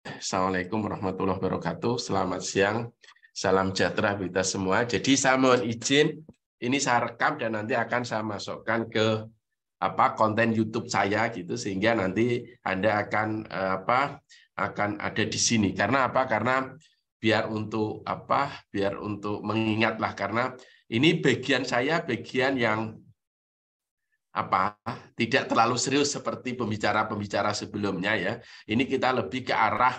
Assalamualaikum warahmatullahi wabarakatuh. Selamat siang. Salam sejahtera kita semua. Jadi saya mohon izin, ini saya rekam dan nanti akan saya masukkan ke apa konten YouTube saya gitu sehingga nanti Anda akan eh, apa akan ada di sini. Karena apa? Karena biar untuk apa? Biar untuk mengingatlah karena ini bagian saya bagian yang apa tidak terlalu serius seperti pembicara-pembicara sebelumnya ya. Ini kita lebih ke arah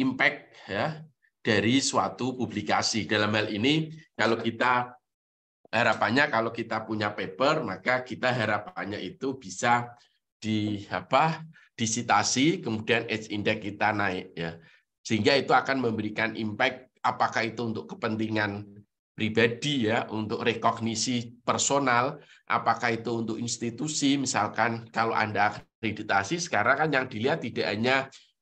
impact ya dari suatu publikasi. Dalam hal ini kalau kita harapannya kalau kita punya paper maka kita harapannya itu bisa di apa disitasi kemudian edge index kita naik ya. Sehingga itu akan memberikan impact apakah itu untuk kepentingan pribadi ya untuk rekognisi personal apakah itu untuk institusi misalkan kalau Anda akreditasi sekarang kan yang dilihat tidak hanya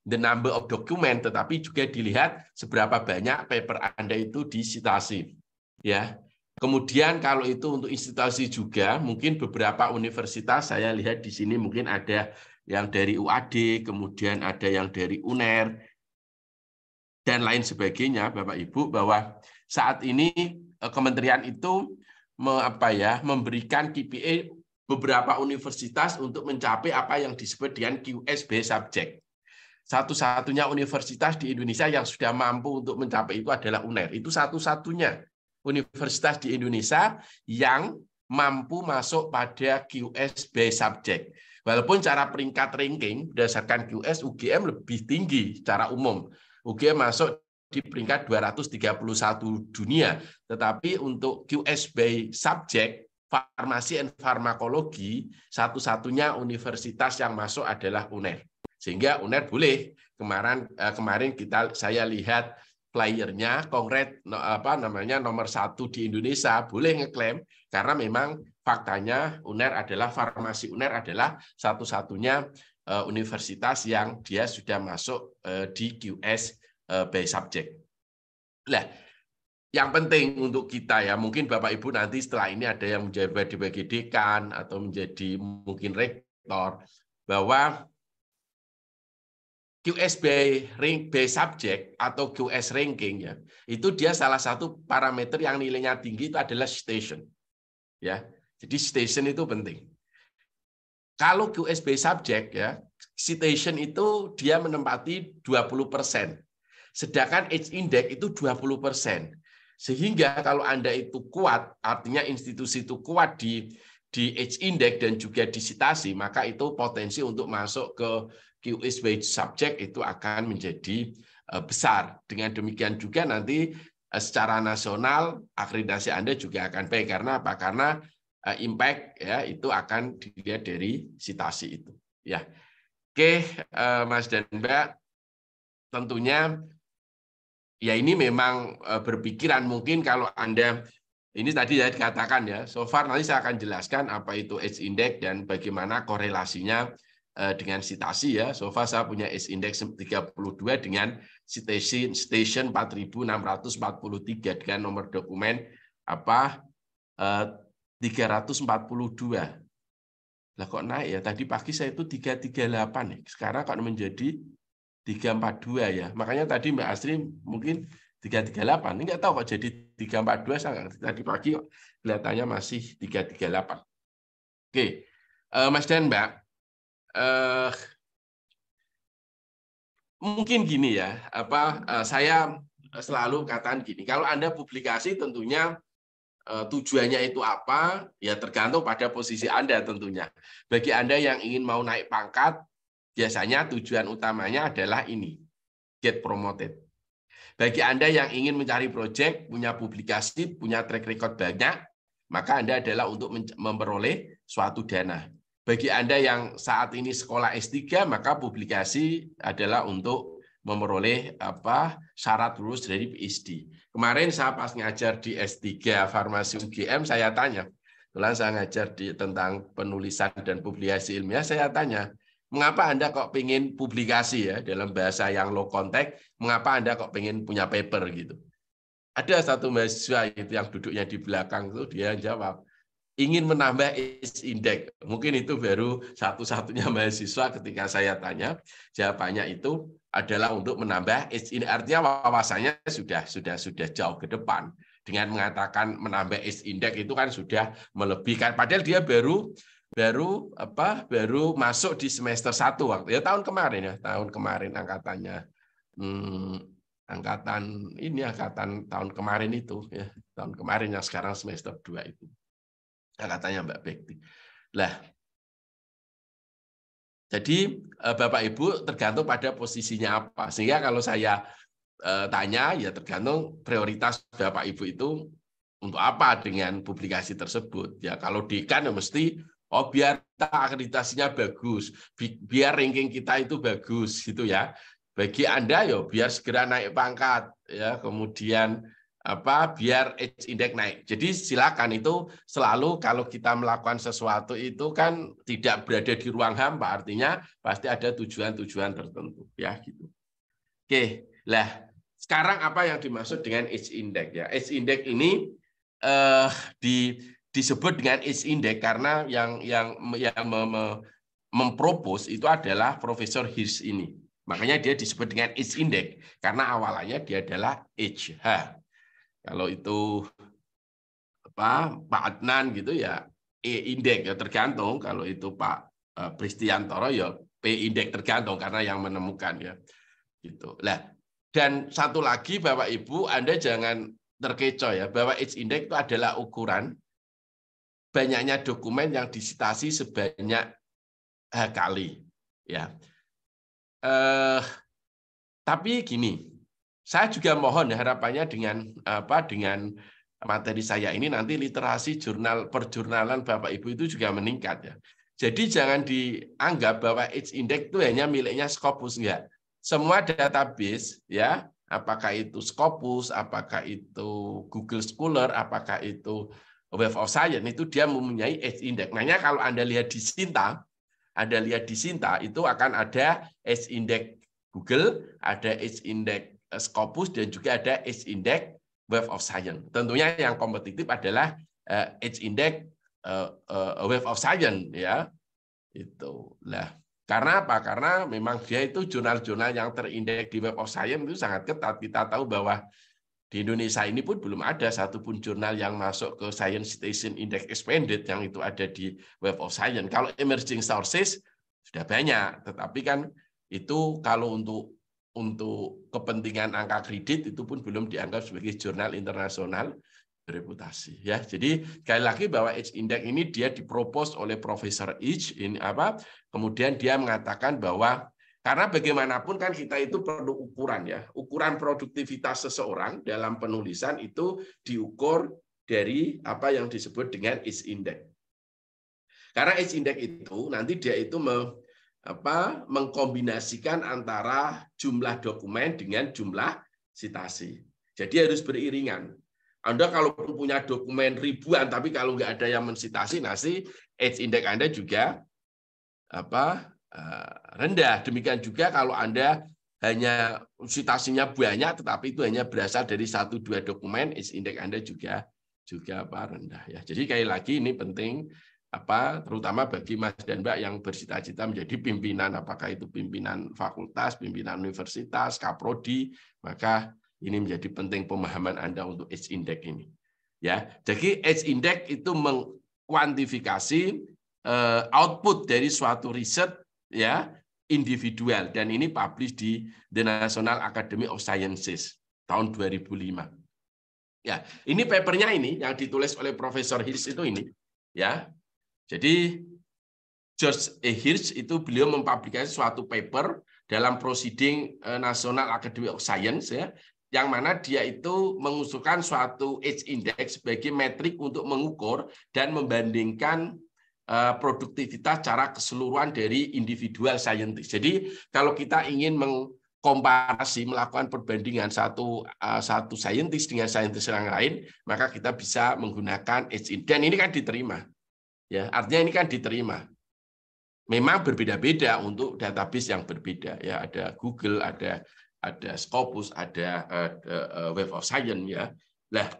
the number of document tetapi juga dilihat seberapa banyak paper Anda itu disitasi ya kemudian kalau itu untuk institusi juga mungkin beberapa universitas saya lihat di sini mungkin ada yang dari UAD kemudian ada yang dari UNER dan lain sebagainya Bapak Ibu bahwa saat ini eh, kementerian itu apa ya, memberikan KPA beberapa universitas untuk mencapai apa yang disebut dengan QSB subject Satu-satunya universitas di Indonesia yang sudah mampu untuk mencapai itu adalah UNER. Itu satu-satunya universitas di Indonesia yang mampu masuk pada QSB subject Walaupun cara peringkat ranking berdasarkan QS UGM lebih tinggi secara umum. UGM masuk di peringkat 231 dunia. Tetapi untuk QS by subject farmasi and farmakologi, satu-satunya universitas yang masuk adalah UNER. Sehingga UNER boleh. Kemarin eh, kemarin kita saya lihat playernya kongres apa namanya nomor satu di Indonesia boleh ngeklaim karena memang faktanya UNER adalah farmasi UNER adalah satu-satunya eh, universitas yang dia sudah masuk eh, di QS Eh, by subject. Nah, yang penting untuk kita ya, mungkin Bapak Ibu nanti setelah ini ada yang menjadi sebagai dekan atau menjadi mungkin rektor bahwa QS by rank by subject atau QS ranking ya. Itu dia salah satu parameter yang nilainya tinggi itu adalah station. Ya. Jadi station itu penting. Kalau QS by subject ya, citation itu dia menempati 20% Sedangkan age index itu 20 persen. Sehingga kalau Anda itu kuat, artinya institusi itu kuat di di age index dan juga disitasi, maka itu potensi untuk masuk ke QS wage subject itu akan menjadi e, besar. Dengan demikian juga nanti e, secara nasional akreditasi Anda juga akan baik karena apa? Karena e, impact ya itu akan dilihat dari sitasi itu. Ya. Oke, Mas dan Mbak, tentunya ya ini memang eh, berpikiran mungkin kalau Anda ini tadi saya katakan ya, so far nanti saya akan jelaskan apa itu H index dan bagaimana korelasinya eh, dengan sitasi ya. So far saya punya H index 32 dengan sitasi station 4643 dengan nomor dokumen apa 342. Eh, lah kok naik ya? Tadi pagi saya itu 338 nih. Sekarang kok menjadi 342 ya. Makanya tadi Mbak Asri mungkin 338. Ini nggak tahu kok jadi 342 saya nggak tadi pagi kok kelihatannya masih 338. Oke. Eh, Mas dan Mbak, eh, mungkin gini ya, apa eh, saya selalu katakan gini, kalau Anda publikasi tentunya eh, tujuannya itu apa ya tergantung pada posisi Anda tentunya. Bagi Anda yang ingin mau naik pangkat Biasanya tujuan utamanya adalah ini, get promoted. Bagi Anda yang ingin mencari proyek, punya publikasi, punya track record banyak, maka Anda adalah untuk memperoleh suatu dana. Bagi Anda yang saat ini sekolah S3, maka publikasi adalah untuk memperoleh apa syarat lulus dari PhD. Kemarin saya pas ngajar di S3 Farmasi UGM, saya tanya, kebetulan saya ngajar di tentang penulisan dan publikasi ilmiah, saya tanya, Mengapa Anda kok pengen publikasi ya dalam bahasa yang low contact? Mengapa Anda kok pengen punya paper gitu? Ada satu mahasiswa itu yang duduknya di belakang itu dia jawab ingin menambah is index. Mungkin itu baru satu-satunya mahasiswa ketika saya tanya jawabannya itu adalah untuk menambah is index. Artinya wawasannya sudah sudah sudah jauh ke depan dengan mengatakan menambah is index itu kan sudah melebihkan. Padahal dia baru baru apa baru masuk di semester satu waktu ya tahun kemarin ya tahun kemarin angkatannya hmm, angkatan ini angkatan tahun kemarin itu ya tahun kemarin yang sekarang semester dua itu angkatannya Mbak Bekti lah jadi eh, Bapak Ibu tergantung pada posisinya apa sehingga kalau saya eh, tanya ya tergantung prioritas Bapak Ibu itu untuk apa dengan publikasi tersebut ya kalau dekan ya mesti Oh biar akreditasinya bagus, biar ranking kita itu bagus gitu ya. Bagi anda yo ya, biar segera naik pangkat ya, kemudian apa biar age index naik. Jadi silakan itu selalu kalau kita melakukan sesuatu itu kan tidak berada di ruang hampa, artinya pasti ada tujuan-tujuan tertentu ya gitu. Oke, lah sekarang apa yang dimaksud dengan age index ya? Age index ini eh, di disebut dengan age index karena yang yang yang me, mempropos itu adalah Profesor Hirsch ini. Makanya dia disebut dengan age index karena awalnya dia adalah H Kalau itu apa Pak Adnan gitu ya E index ya tergantung kalau itu Pak eh, Pristiantoro ya P index tergantung karena yang menemukan ya. Gitu. Lah dan satu lagi Bapak Ibu Anda jangan terkecoh ya bahwa age index itu adalah ukuran banyaknya dokumen yang disitasi sebanyak eh, kali. Ya. Eh, tapi gini, saya juga mohon ya, harapannya dengan apa dengan materi saya ini nanti literasi jurnal perjurnalan Bapak Ibu itu juga meningkat ya. Jadi jangan dianggap bahwa age index itu hanya miliknya Scopus enggak. Semua database ya, apakah itu Scopus, apakah itu Google Scholar, apakah itu wave of science itu dia mempunyai edge index. Nanya kalau Anda lihat di Sinta, Anda lihat di Sinta itu akan ada edge index Google, ada edge index eh, Scopus dan juga ada edge index wave of science. Tentunya yang kompetitif adalah edge eh, index eh, wave of science ya. Itu. Lah, karena apa? Karena memang dia itu jurnal-jurnal yang terindeks di web of science itu sangat ketat. Kita tahu bahwa di Indonesia ini pun belum ada satupun jurnal yang masuk ke Science Citation Index Expanded yang itu ada di Web of Science. Kalau emerging sources sudah banyak, tetapi kan itu kalau untuk untuk kepentingan angka kredit itu pun belum dianggap sebagai jurnal internasional reputasi ya. Jadi sekali lagi bahwa H index ini dia dipropos oleh Profesor H ini apa? Kemudian dia mengatakan bahwa karena bagaimanapun kan kita itu perlu ukuran ya. Ukuran produktivitas seseorang dalam penulisan itu diukur dari apa yang disebut dengan is index. Karena is index itu nanti dia itu me, apa, mengkombinasikan antara jumlah dokumen dengan jumlah sitasi. Jadi harus beriringan. Anda kalau punya dokumen ribuan tapi kalau nggak ada yang mensitasi, nasi age index Anda juga apa Eh, rendah. Demikian juga kalau Anda hanya citasinya banyak tetapi itu hanya berasal dari satu dua dokumen, is index Anda juga juga apa rendah ya. Jadi kali lagi ini penting apa terutama bagi Mas dan Mbak yang bercita-cita menjadi pimpinan apakah itu pimpinan fakultas, pimpinan universitas, kaprodi, maka ini menjadi penting pemahaman Anda untuk age index ini. Ya, jadi age index itu mengkuantifikasi eh, output dari suatu riset ya individual dan ini publish di The National Academy of Sciences tahun 2005. Ya, ini papernya ini yang ditulis oleh Profesor Hirsch itu ini, ya. Jadi George E. Hirsch itu beliau mempublikasi suatu paper dalam proceeding eh, National Academy of Science ya, yang mana dia itu mengusulkan suatu age index sebagai metrik untuk mengukur dan membandingkan Eh, produktivitas cara keseluruhan dari individual scientist. Jadi kalau kita ingin mengkomparasi, melakukan perbandingan satu eh, satu scientist dengan scientist yang lain, maka kita bisa menggunakan H dan ini kan diterima. Ya, artinya ini kan diterima. Memang berbeda-beda untuk database yang berbeda. Ya, ada Google, ada ada Scopus, ada, uh, Web of Science ya. Nah,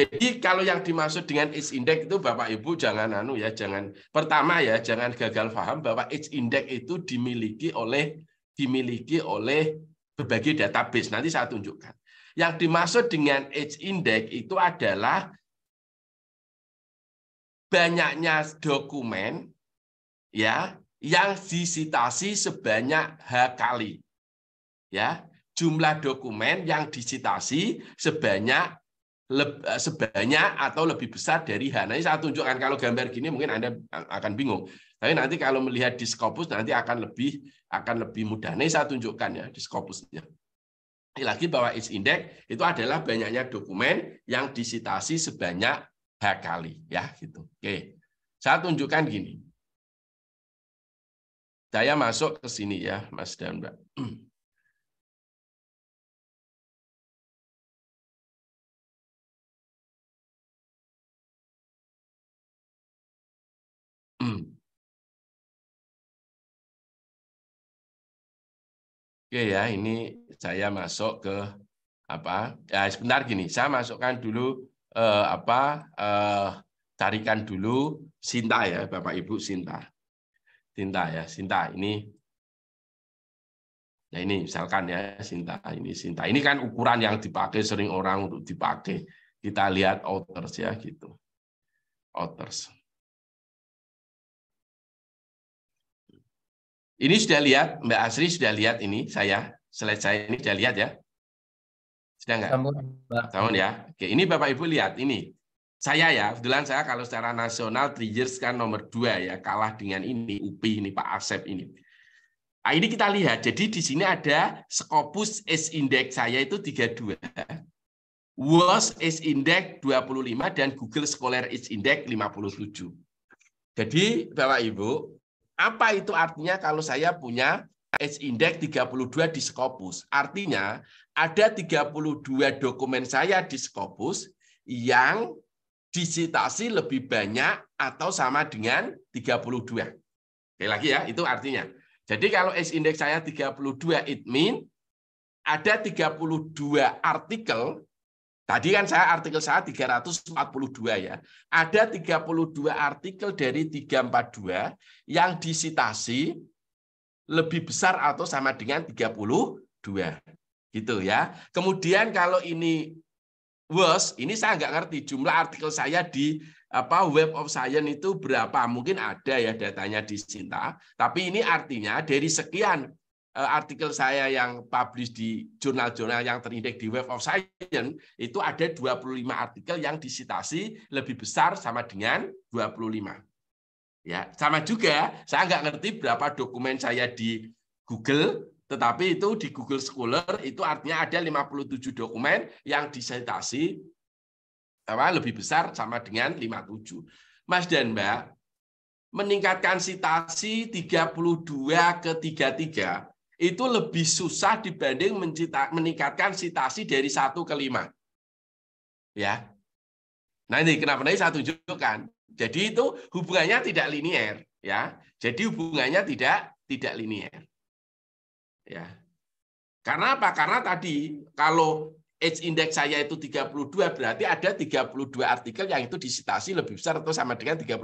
jadi kalau yang dimaksud dengan h index itu Bapak Ibu jangan anu ya, jangan pertama ya, jangan gagal paham bahwa h index itu dimiliki oleh dimiliki oleh berbagai database. Nanti saya tunjukkan. Yang dimaksud dengan h index itu adalah banyaknya dokumen ya yang disitasi sebanyak H kali. Ya, jumlah dokumen yang disitasi sebanyak Eh, sebanyak atau lebih besar dari H. Nanti saya tunjukkan kalau gambar gini mungkin Anda akan bingung. Tapi nanti kalau melihat di Scopus nanti akan lebih akan lebih mudah. Nanti saya tunjukkan ya di Scopusnya. Lagi bahwa is index itu adalah banyaknya dokumen yang disitasi sebanyak H kali ya gitu. Oke. Saya tunjukkan gini. Saya masuk ke sini ya Mas dan Mbak. Hmm. Oke ya, ini saya masuk ke apa? Ya sebentar gini, saya masukkan dulu eh, apa? Eh, carikan dulu Sinta ya, Bapak Ibu Sinta. Sinta ya, Sinta ini. ya ini misalkan ya Sinta, ini Sinta. Ini kan ukuran yang dipakai sering orang untuk dipakai. Kita lihat outers ya gitu. Authors. Ini sudah lihat, Mbak Asri sudah lihat ini saya, slide saya ini sudah lihat ya. Sudah enggak? Tahun ya. Oke, ini Bapak Ibu lihat ini. Saya ya, kebetulan saya kalau secara nasional Triggers kan nomor dua ya, kalah dengan ini UPI ini Pak Asep ini. Nah, ini kita lihat. Jadi di sini ada Scopus S index saya itu 32. WOS S index 25 dan Google Scholar S index 57. Jadi Bapak Ibu, apa itu artinya kalau saya punya H index 32 di Scopus? Artinya ada 32 dokumen saya di Scopus yang disitasi lebih banyak atau sama dengan 32. Oke lagi ya, itu artinya. Jadi kalau S index saya 32, it mean ada 32 artikel Tadi kan saya artikel saya 342 ya. Ada 32 artikel dari 342 yang disitasi lebih besar atau sama dengan 32. Gitu ya. Kemudian kalau ini worse, ini saya nggak ngerti jumlah artikel saya di apa Web of Science itu berapa. Mungkin ada ya datanya di Sinta, tapi ini artinya dari sekian Eh, artikel saya yang publish di jurnal-jurnal yang terindeks di Web of Science itu ada 25 artikel yang disitasi lebih besar sama dengan 25. Ya, sama juga saya nggak ngerti berapa dokumen saya di Google, tetapi itu di Google Scholar itu artinya ada 57 dokumen yang disitasi apa lebih besar sama dengan 57. Mas dan Mbak, meningkatkan sitasi 32 ke 33 itu lebih susah dibanding mencita, meningkatkan sitasi dari satu ke lima. Ya. Nah ini kenapa nanti juga kan? Jadi itu hubungannya tidak linier, ya. Jadi hubungannya tidak tidak linier. Ya. Karena apa? Karena tadi kalau age index saya itu 32 berarti ada 32 artikel yang itu disitasi lebih besar atau sama dengan 32.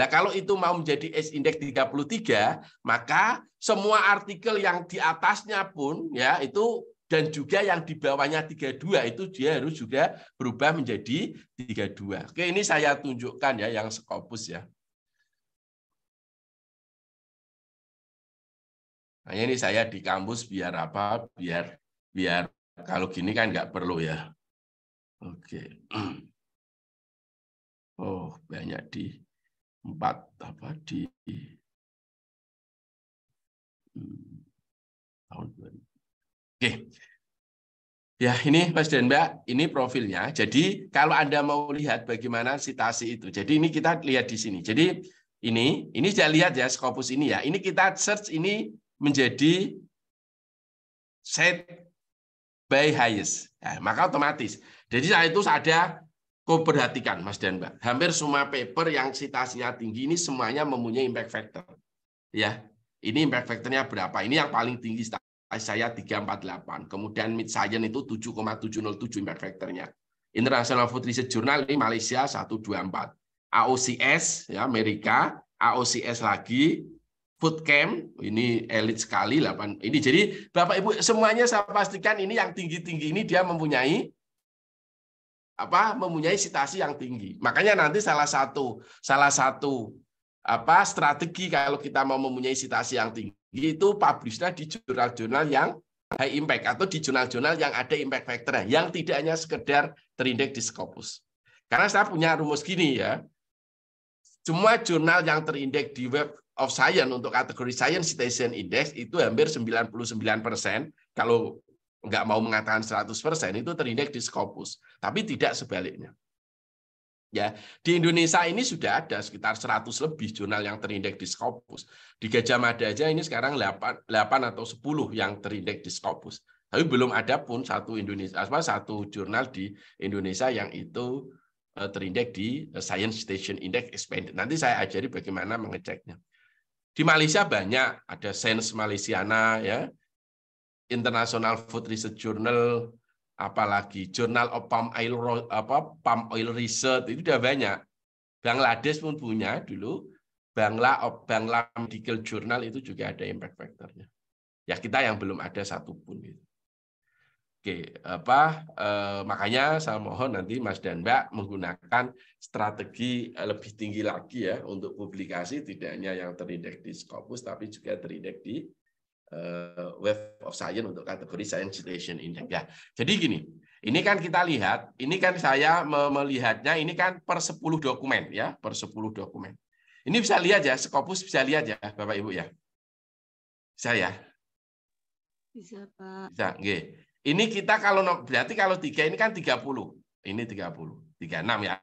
Nah kalau itu mau menjadi age index 33, maka semua artikel yang di atasnya pun ya itu dan juga yang di bawahnya 32 itu dia harus juga berubah menjadi 32. Oke, ini saya tunjukkan ya yang Scopus ya. Nah, ini saya di kampus biar apa? Biar biar kalau gini kan nggak perlu ya. Oke. Oh, banyak di empat apa di hmm, tahun 2000. Oke. Ya, ini Mas dan Mbak, ini profilnya. Jadi kalau Anda mau lihat bagaimana sitasi itu. Jadi ini kita lihat di sini. Jadi ini, ini saya lihat ya Scopus ini ya. Ini kita search ini menjadi set by highest. Nah, maka otomatis. Jadi saat itu ada perhatikan Mas dan Mbak. Hampir semua paper yang citasinya tinggi ini semuanya mempunyai impact factor. Ya. Ini impact factornya berapa? Ini yang paling tinggi saya 348. Kemudian mid science itu 7,707 impact factornya. International Food Research Journal ini Malaysia 124. AOCS ya Amerika, AOCS lagi food camp ini elit sekali 8 ini jadi Bapak Ibu semuanya saya pastikan ini yang tinggi-tinggi ini dia mempunyai apa mempunyai sitasi yang tinggi makanya nanti salah satu salah satu apa strategi kalau kita mau mempunyai sitasi yang tinggi itu publishnya di jurnal-jurnal yang high impact atau di jurnal-jurnal yang ada impact factor yang tidak hanya sekedar terindeks di Scopus karena saya punya rumus gini ya semua jurnal yang terindeks di web of Science untuk kategori Science Citation Index itu hampir 99 persen kalau nggak mau mengatakan 100 persen itu terindeks di Scopus, tapi tidak sebaliknya. Ya, di Indonesia ini sudah ada sekitar 100 lebih jurnal yang terindeks di Scopus. Di Gajah Mada aja ini sekarang 8, 8 atau 10 yang terindeks di Scopus. Tapi belum ada pun satu Indonesia apa satu jurnal di Indonesia yang itu eh, terindeks di eh, Science Station Index Expanded. Nanti saya ajari bagaimana mengeceknya. Di Malaysia banyak, ada Sense Malaysiana, ya, International Food Research Journal, apalagi Journal of Palm Oil, apa, Palm Oil Research, itu sudah banyak. Bangladesh pun punya dulu, Bangla, Bangla Medical Journal itu juga ada impact factornya. Ya kita yang belum ada satupun. Gitu. Oke, apa eh, makanya saya mohon nanti Mas dan Mbak menggunakan strategi eh, lebih tinggi lagi ya untuk publikasi tidak hanya yang terindek di Scopus tapi juga terindek di eh, Web of Science untuk kategori Science Citation Index ya. Jadi gini, ini kan kita lihat, ini kan saya melihatnya ini kan per 10 dokumen ya, per 10 dokumen. Ini bisa lihat ya, Scopus bisa lihat ya Bapak Ibu ya. Saya. Bisa Pak. Bisa, nggih. Ini kita kalau berarti kalau tiga ini kan 30. Ini 30. 36 ya.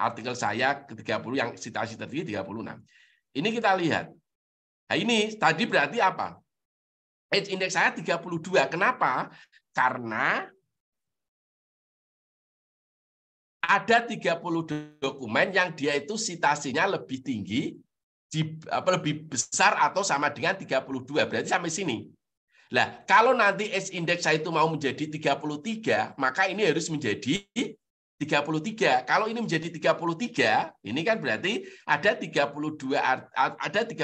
Artikel saya ke 30 yang citasi tadi 36. Ini kita lihat. Nah, ini tadi berarti apa? Age index saya 32. Kenapa? Karena ada 30 dokumen yang dia itu citasinya lebih tinggi di apa lebih besar atau sama dengan 32. Berarti sampai sini. Nah, kalau nanti S indeks saya itu mau menjadi 33, maka ini harus menjadi 33. Kalau ini menjadi 33, ini kan berarti ada 32 ada 33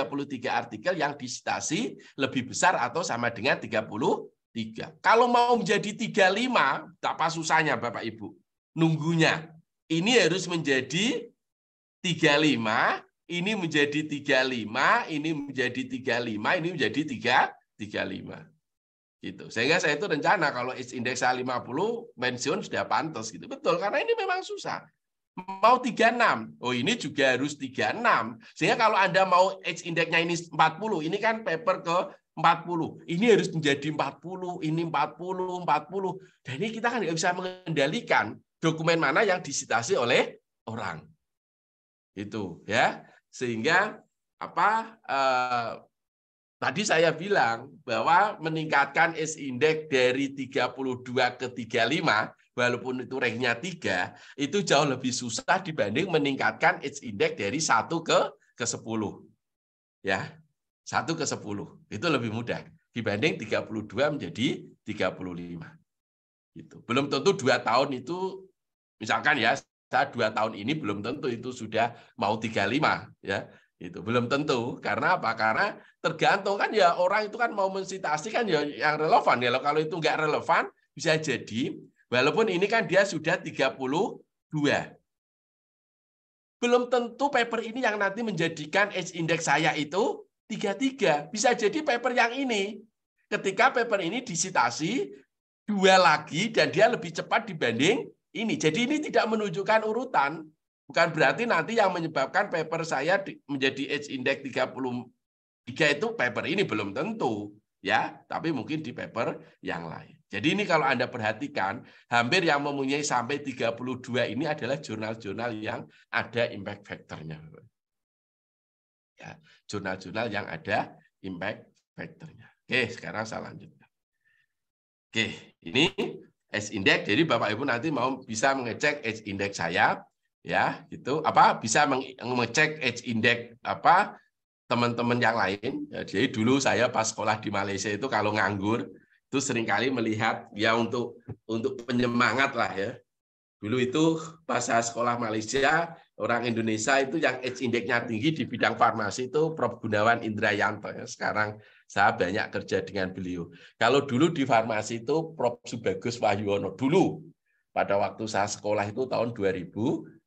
artikel yang disitasi lebih besar atau sama dengan 33. Kalau mau menjadi 35, tak apa susahnya Bapak Ibu. Nunggunya. Ini harus menjadi 35, ini menjadi 35, ini menjadi 35, ini menjadi 3 35. Gitu. Sehingga saya itu rencana kalau indeks A50 pensiun sudah pantas gitu. Betul, karena ini memang susah mau 36. Oh, ini juga harus 36. Sehingga kalau Anda mau age indeksnya ini ini 40, ini kan paper ke 40. Ini harus menjadi 40, ini 40, 40. Dan ini kita kan nggak bisa mengendalikan dokumen mana yang disitasi oleh orang. Itu ya. Sehingga apa eh, Tadi saya bilang bahwa meningkatkan S index dari 32 ke 35 walaupun itu range-nya 3 itu jauh lebih susah dibanding meningkatkan S index dari 1 ke ke 10. Ya. 1 ke 10 itu lebih mudah dibanding 32 menjadi 35. itu Belum tentu dua tahun itu misalkan ya saya dua tahun ini belum tentu itu sudah mau 35 ya itu belum tentu karena apa karena tergantung kan ya orang itu kan mau mensitasi kan ya yang relevan ya kalau itu nggak relevan bisa jadi walaupun ini kan dia sudah 32 belum tentu paper ini yang nanti menjadikan age index saya itu 33 bisa jadi paper yang ini ketika paper ini disitasi dua lagi dan dia lebih cepat dibanding ini jadi ini tidak menunjukkan urutan Bukan berarti nanti yang menyebabkan paper saya menjadi age index 33 itu paper ini belum tentu ya, tapi mungkin di paper yang lain. Jadi ini kalau Anda perhatikan, hampir yang mempunyai sampai 32 ini adalah jurnal-jurnal yang ada impact factornya. Ya, jurnal-jurnal yang ada impact factornya. Oke, sekarang saya lanjutkan. Oke, ini S index. Jadi Bapak Ibu nanti mau bisa mengecek S index saya ya itu apa bisa mengecek edge index apa teman-teman yang lain ya, jadi dulu saya pas sekolah di Malaysia itu kalau nganggur itu seringkali melihat ya untuk untuk penyemangat lah ya dulu itu pas saya sekolah Malaysia orang Indonesia itu yang edge index tinggi di bidang farmasi itu Prof Gunawan Indrayanto ya sekarang saya banyak kerja dengan beliau kalau dulu di farmasi itu Prof Subagus Wahyono dulu pada waktu saya sekolah itu tahun 2000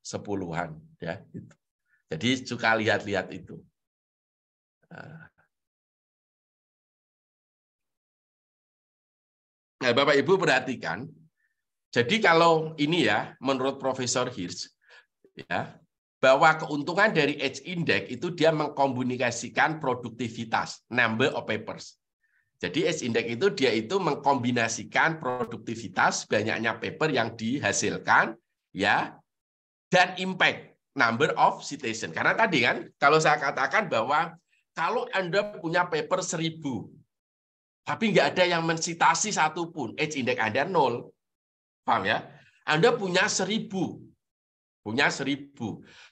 sepuluhan ya itu. Jadi suka lihat-lihat itu. Nah, nah, Bapak Ibu perhatikan. Jadi kalau ini ya, menurut Profesor Hirsch, ya, bahwa keuntungan dari Edge Index itu dia mengkomunikasikan produktivitas, number of papers. Jadi Edge Index itu dia itu mengkombinasikan produktivitas banyaknya paper yang dihasilkan ya dan impact number of citation. Karena tadi kan kalau saya katakan bahwa kalau Anda punya paper 1000 tapi nggak ada yang mensitasi satupun, edge index Anda nol. Paham ya? Anda punya 1000 punya 1000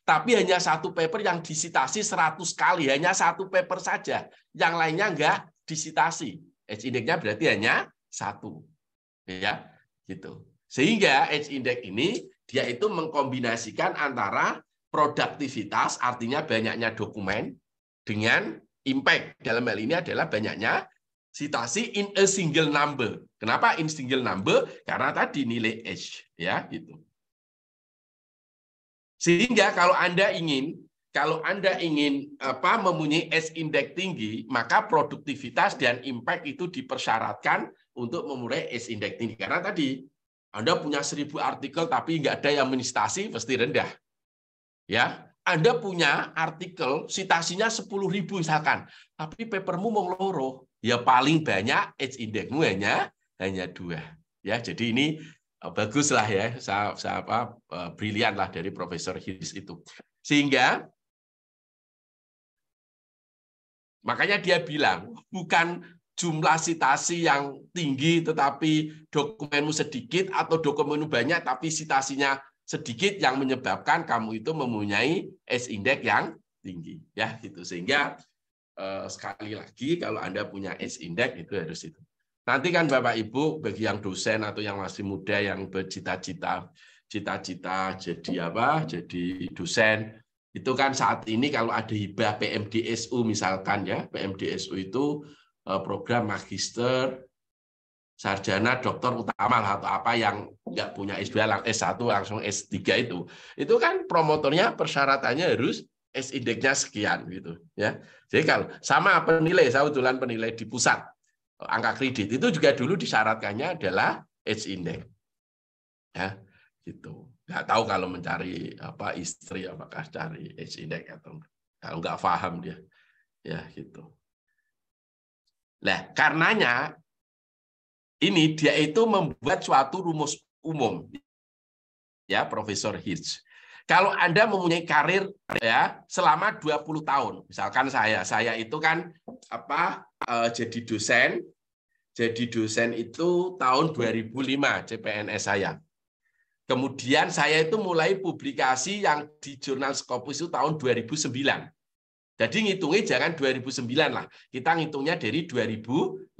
tapi hanya satu paper yang disitasi 100 kali, hanya satu paper saja. Yang lainnya nggak disitasi. Edge index berarti hanya satu. Ya, gitu. Sehingga edge index ini dia itu mengkombinasikan antara produktivitas, artinya banyaknya dokumen, dengan impact. Dalam hal ini adalah banyaknya citasi in a single number. Kenapa in single number? Karena tadi nilai H. Ya, gitu. Sehingga kalau Anda ingin kalau Anda ingin apa mempunyai S index tinggi, maka produktivitas dan impact itu dipersyaratkan untuk memulai S index tinggi. Karena tadi anda punya seribu artikel tapi nggak ada yang menistasi, pasti rendah. Ya, Anda punya artikel, sitasinya sepuluh ribu misalkan, tapi papermu mau loro, ya paling banyak H indexmu hanya hanya dua. Ya, jadi ini eh, bagus lah ya, siapa eh, brilian lah dari Profesor Hiris itu. Sehingga Makanya dia bilang, bukan jumlah sitasi yang tinggi tetapi dokumenmu sedikit atau dokumenmu banyak tapi sitasinya sedikit yang menyebabkan kamu itu mempunyai S index yang tinggi ya itu sehingga eh, sekali lagi kalau Anda punya S index itu harus itu. Nanti kan Bapak Ibu bagi yang dosen atau yang masih muda yang bercita-cita cita-cita jadi apa? Jadi dosen itu kan saat ini kalau ada hibah PMDSU misalkan ya, PMDSU itu Eh, program magister, sarjana, dokter utama atau apa yang nggak punya S2, S1 langsung S3 itu. Itu kan promotornya persyaratannya harus S indeksnya sekian gitu ya. Jadi kalau sama penilai saya utulan penilai di pusat angka kredit itu juga dulu disyaratkannya adalah S indeks, Ya, gitu. Nggak tahu kalau mencari apa istri apakah cari S indeks atau kalau nggak paham dia. Ya, gitu. Nah, karenanya ini dia itu membuat suatu rumus umum. Ya, Profesor Hitch. Kalau Anda mempunyai karir ya selama 20 tahun, misalkan saya, saya itu kan apa eh, jadi dosen, jadi dosen itu tahun 2005 CPNS saya. Kemudian saya itu mulai publikasi yang di jurnal Scopus itu tahun 2009. Jadi ngitungnya jangan 2009 lah. Kita ngitungnya dari 2005.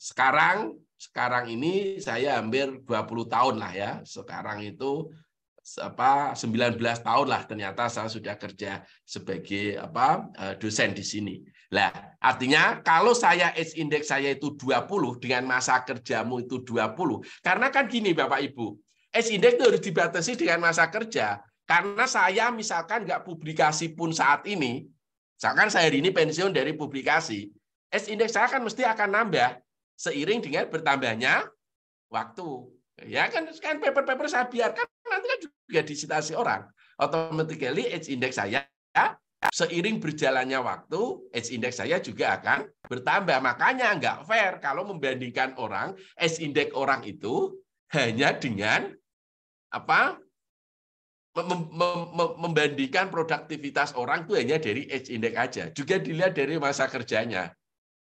Sekarang sekarang ini saya hampir 20 tahun lah ya. Sekarang itu apa 19 tahun lah ternyata saya sudah kerja sebagai apa eh, dosen di sini. Lah, artinya kalau saya S index saya itu 20 dengan masa kerjamu itu 20. Karena kan gini Bapak Ibu, S index itu harus dibatasi dengan masa kerja. Karena saya misalkan nggak publikasi pun saat ini, misalkan saya hari ini pensiun dari publikasi, S indeks saya kan mesti akan nambah seiring dengan bertambahnya waktu. Ya kan kan paper-paper saya biarkan nanti kan juga disitasi orang. Automatically S indeks saya ya, seiring berjalannya waktu, S indeks saya juga akan bertambah. Makanya nggak fair kalau membandingkan orang S indeks orang itu hanya dengan apa mem mem membandingkan produktivitas orang itu hanya dari age index aja. Juga dilihat dari masa kerjanya.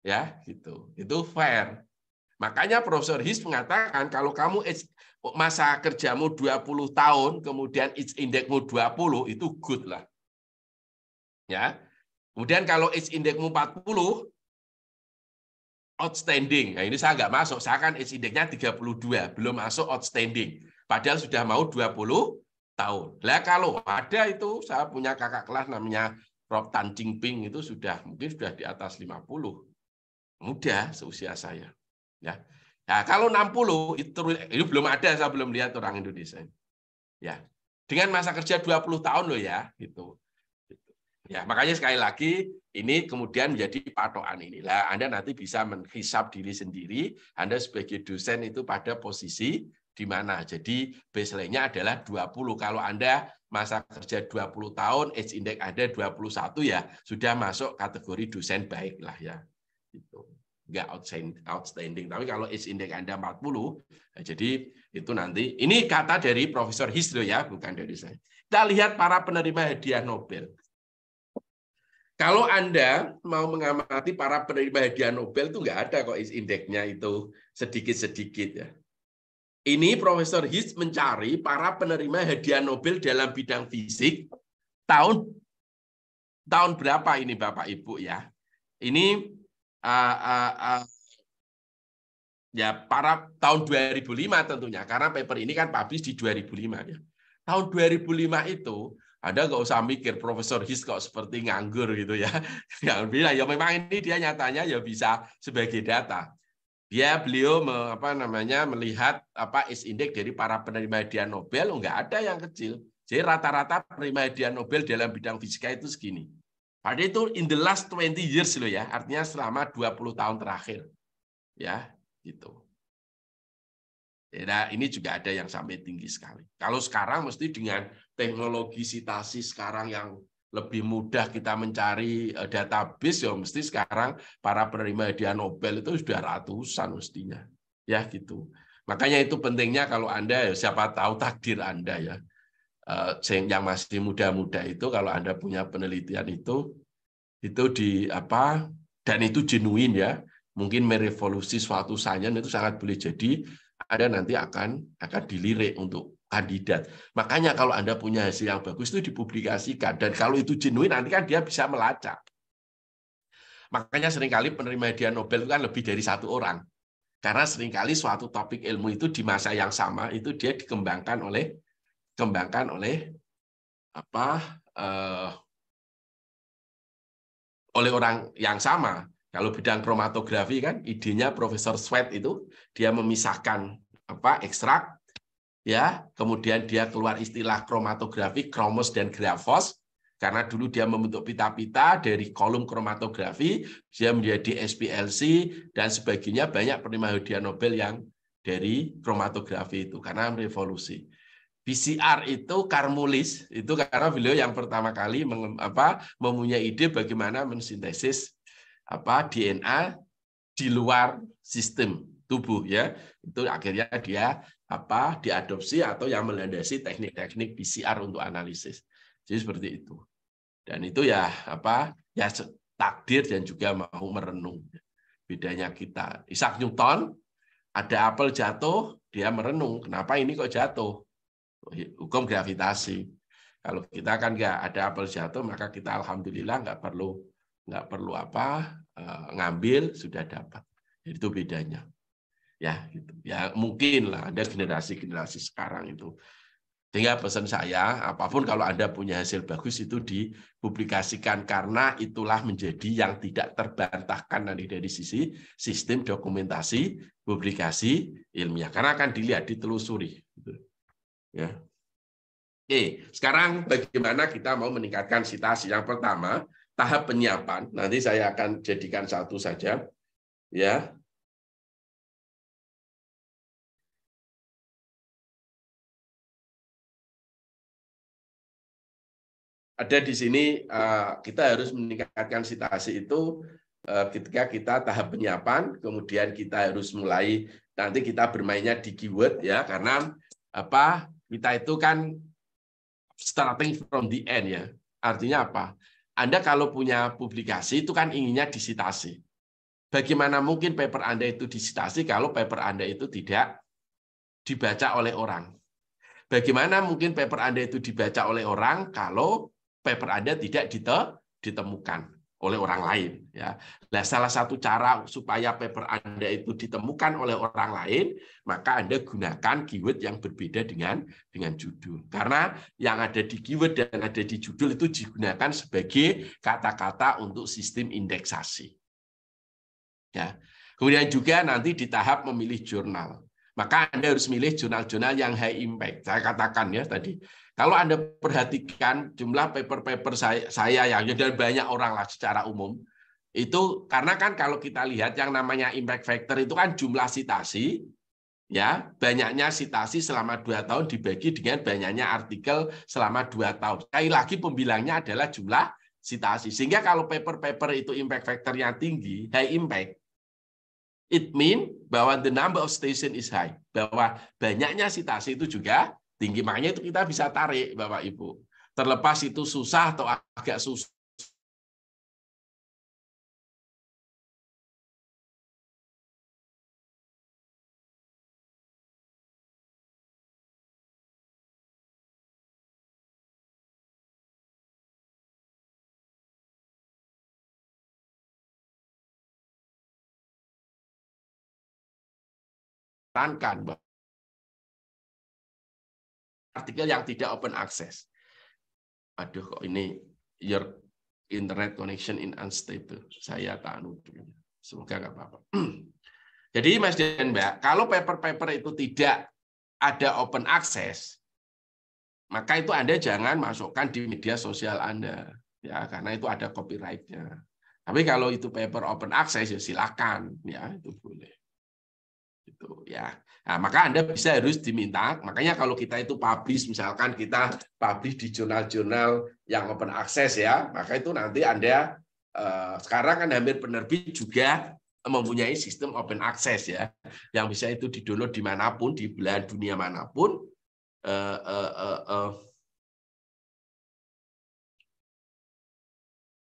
Ya, gitu. Itu fair. Makanya Profesor His mengatakan kalau kamu age, masa kerjamu 20 tahun, kemudian age indexmu 20, itu good lah. Ya. Kemudian kalau age indexmu 40, outstanding. Nah, ini saya nggak masuk. Saya kan age puluh 32, belum masuk outstanding. Padahal sudah mau 20 tahun. Lah kalau ada itu saya punya kakak kelas namanya prof Tan Jingping itu sudah mungkin sudah di atas 50. Muda seusia saya. Ya. Nah, kalau 60 itu itu belum ada saya belum lihat orang Indonesia. Ya. Dengan masa kerja 20 tahun loh ya, gitu. Ya, makanya sekali lagi ini kemudian menjadi patokan inilah Anda nanti bisa menghisap diri sendiri Anda sebagai dosen itu pada posisi di mana. Jadi baseline-nya adalah 20. Kalau Anda masa kerja 20 tahun, age index Anda 21 ya, sudah masuk kategori dosen baik lah ya. Gitu. Enggak outstanding. Tapi kalau age index Anda 40, ya jadi itu nanti. Ini kata dari Profesor Hisro ya, bukan dari saya. Kita lihat para penerima hadiah Nobel. Kalau Anda mau mengamati para penerima hadiah Nobel itu enggak ada kok indeksnya itu sedikit-sedikit ya ini Profesor His mencari para penerima hadiah Nobel dalam bidang fisik tahun tahun berapa ini Bapak Ibu ya? Ini uh, uh, uh, ya para tahun 2005 tentunya karena paper ini kan publish di 2005 ya. Tahun 2005 itu ada nggak usah mikir Profesor His kok seperti nganggur gitu ya. Yang bilang ya memang ini dia nyatanya ya bisa sebagai data dia beliau me, apa namanya melihat apa is index dari para penerima hadiah Nobel oh, nggak ada yang kecil. Jadi rata-rata penerima hadiah Nobel dalam bidang fisika itu segini. Pada itu in the last 20 years loh ya, artinya selama 20 tahun terakhir. Ya, itu. Nah, ini juga ada yang sampai tinggi sekali. Kalau sekarang mesti dengan teknologi sitasi sekarang yang lebih mudah kita mencari eh, database ya mesti sekarang para penerima hadiah Nobel itu sudah ratusan mestinya ya gitu makanya itu pentingnya kalau anda ya siapa tahu takdir anda ya eh, yang masih muda-muda itu kalau anda punya penelitian itu itu di apa dan itu genuin ya mungkin merevolusi suatu sains itu sangat boleh jadi ada nanti akan akan dilirik untuk kandidat. Makanya kalau Anda punya hasil yang bagus itu dipublikasikan. Dan kalau itu jenuin nanti kan dia bisa melacak. Makanya seringkali penerima hadiah Nobel itu kan lebih dari satu orang. Karena seringkali suatu topik ilmu itu di masa yang sama itu dia dikembangkan oleh kembangkan oleh apa eh, oleh orang yang sama. Kalau bidang kromatografi kan idenya Profesor Sweat itu dia memisahkan apa ekstrak ya kemudian dia keluar istilah kromatografi kromos dan grafos karena dulu dia membentuk pita-pita dari kolom kromatografi dia menjadi SPLC dan sebagainya banyak penerima hadiah Nobel yang dari kromatografi itu karena revolusi PCR itu Karmulis itu karena beliau yang pertama kali meng, mempunyai ide bagaimana mensintesis apa DNA di luar sistem tubuh ya itu akhirnya dia apa diadopsi atau yang melandasi teknik-teknik PCR untuk analisis. Jadi seperti itu. Dan itu ya apa ya takdir dan juga mau merenung. Bedanya kita. Isaac Newton ada apel jatuh, dia merenung, kenapa ini kok jatuh? Oh, ya, hukum gravitasi. Kalau kita kan nggak ada apel jatuh, maka kita alhamdulillah nggak perlu nggak perlu apa eh, ngambil sudah dapat. Itu bedanya ya gitu. ya mungkin lah ada generasi generasi sekarang itu sehingga pesan saya apapun kalau anda punya hasil bagus itu dipublikasikan karena itulah menjadi yang tidak terbantahkan nanti dari sisi sistem dokumentasi publikasi ilmiah karena akan dilihat ditelusuri gitu. ya Oke, sekarang bagaimana kita mau meningkatkan citasi? Yang pertama, tahap penyiapan. Nanti saya akan jadikan satu saja. Ya, ada di sini eh, kita harus meningkatkan situasi itu eh, ketika kita tahap penyiapan, kemudian kita harus mulai nanti kita bermainnya di keyword ya karena apa kita itu kan starting from the end ya. Artinya apa? Anda kalau punya publikasi itu kan inginnya disitasi. Bagaimana mungkin paper Anda itu disitasi kalau paper Anda itu tidak dibaca oleh orang? Bagaimana mungkin paper Anda itu dibaca oleh orang kalau paper Anda tidak ditemukan oleh orang lain ya. Nah, salah satu cara supaya paper Anda itu ditemukan oleh orang lain, maka Anda gunakan keyword yang berbeda dengan dengan judul. Karena yang ada di keyword dan ada di judul itu digunakan sebagai kata-kata untuk sistem indeksasi. Ya. Kemudian juga nanti di tahap memilih jurnal. Maka Anda harus milih jurnal-jurnal yang high impact. Saya katakan ya tadi, kalau Anda perhatikan jumlah paper-paper saya, saya ya, yang dan banyak orang lah secara umum, itu karena kan kalau kita lihat yang namanya impact factor itu kan jumlah sitasi, ya banyaknya sitasi selama dua tahun dibagi dengan banyaknya artikel selama dua tahun. Sekali lagi pembilangnya adalah jumlah sitasi. Sehingga kalau paper-paper itu impact factornya tinggi, high impact, it mean bahwa the number of station is high, bahwa banyaknya sitasi itu juga tinggi. Makanya itu kita bisa tarik, Bapak Ibu. Terlepas itu susah atau agak susah. Tankan, Bapak artikel yang tidak open access. Aduh kok ini your internet connection in unstable. Saya tanu. Semoga nggak apa-apa. Jadi Mas dan Mbak, kalau paper-paper itu tidak ada open access, maka itu Anda jangan masukkan di media sosial Anda. ya Karena itu ada copyright-nya. Tapi kalau itu paper open access, ya silakan. ya Itu boleh gitu ya. Nah, maka Anda bisa harus diminta, makanya kalau kita itu publish misalkan kita publish di jurnal-jurnal yang open access ya, maka itu nanti Anda eh, sekarang kan hampir penerbit juga mempunyai sistem open access ya, yang bisa itu didownload dimanapun di belahan dunia manapun. Eh, eh, eh, eh,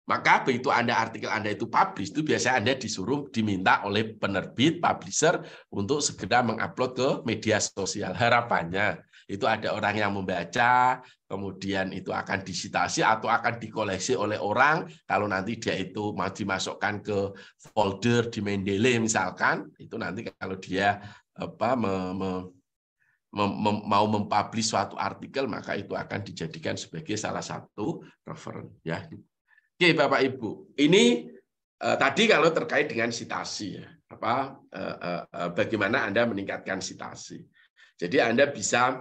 Maka begitu Anda artikel Anda itu publish, itu biasanya Anda disuruh diminta oleh penerbit, publisher untuk segera mengupload ke media sosial. Harapannya itu ada orang yang membaca, kemudian itu akan disitasi atau akan dikoleksi oleh orang kalau nanti dia itu mau dimasukkan ke folder di Mendeley misalkan, itu nanti kalau dia apa me, mau mempublish suatu artikel maka itu akan dijadikan sebagai salah satu referen ya Oke Bapak Ibu, ini eh, tadi kalau terkait dengan sitasi ya, apa eh, eh, eh, bagaimana Anda meningkatkan sitasi. Jadi Anda bisa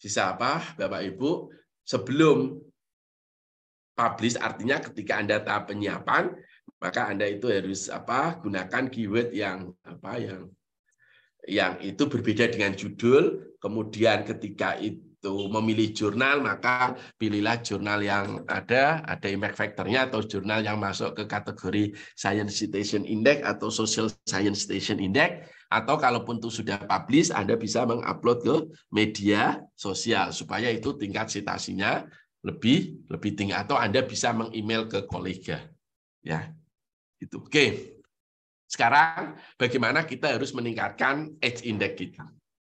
bisa apa Bapak Ibu sebelum publish artinya ketika Anda tahap penyiapan maka Anda itu harus apa gunakan keyword yang apa yang yang itu berbeda dengan judul kemudian ketika itu itu memilih jurnal maka pilihlah jurnal yang ada ada impact factornya atau jurnal yang masuk ke kategori Science Citation Index atau Social Science Citation Index atau kalaupun itu sudah publish Anda bisa mengupload ke media sosial supaya itu tingkat citasinya lebih lebih tinggi atau Anda bisa mengemail ke kolega ya itu oke sekarang bagaimana kita harus meningkatkan edge index kita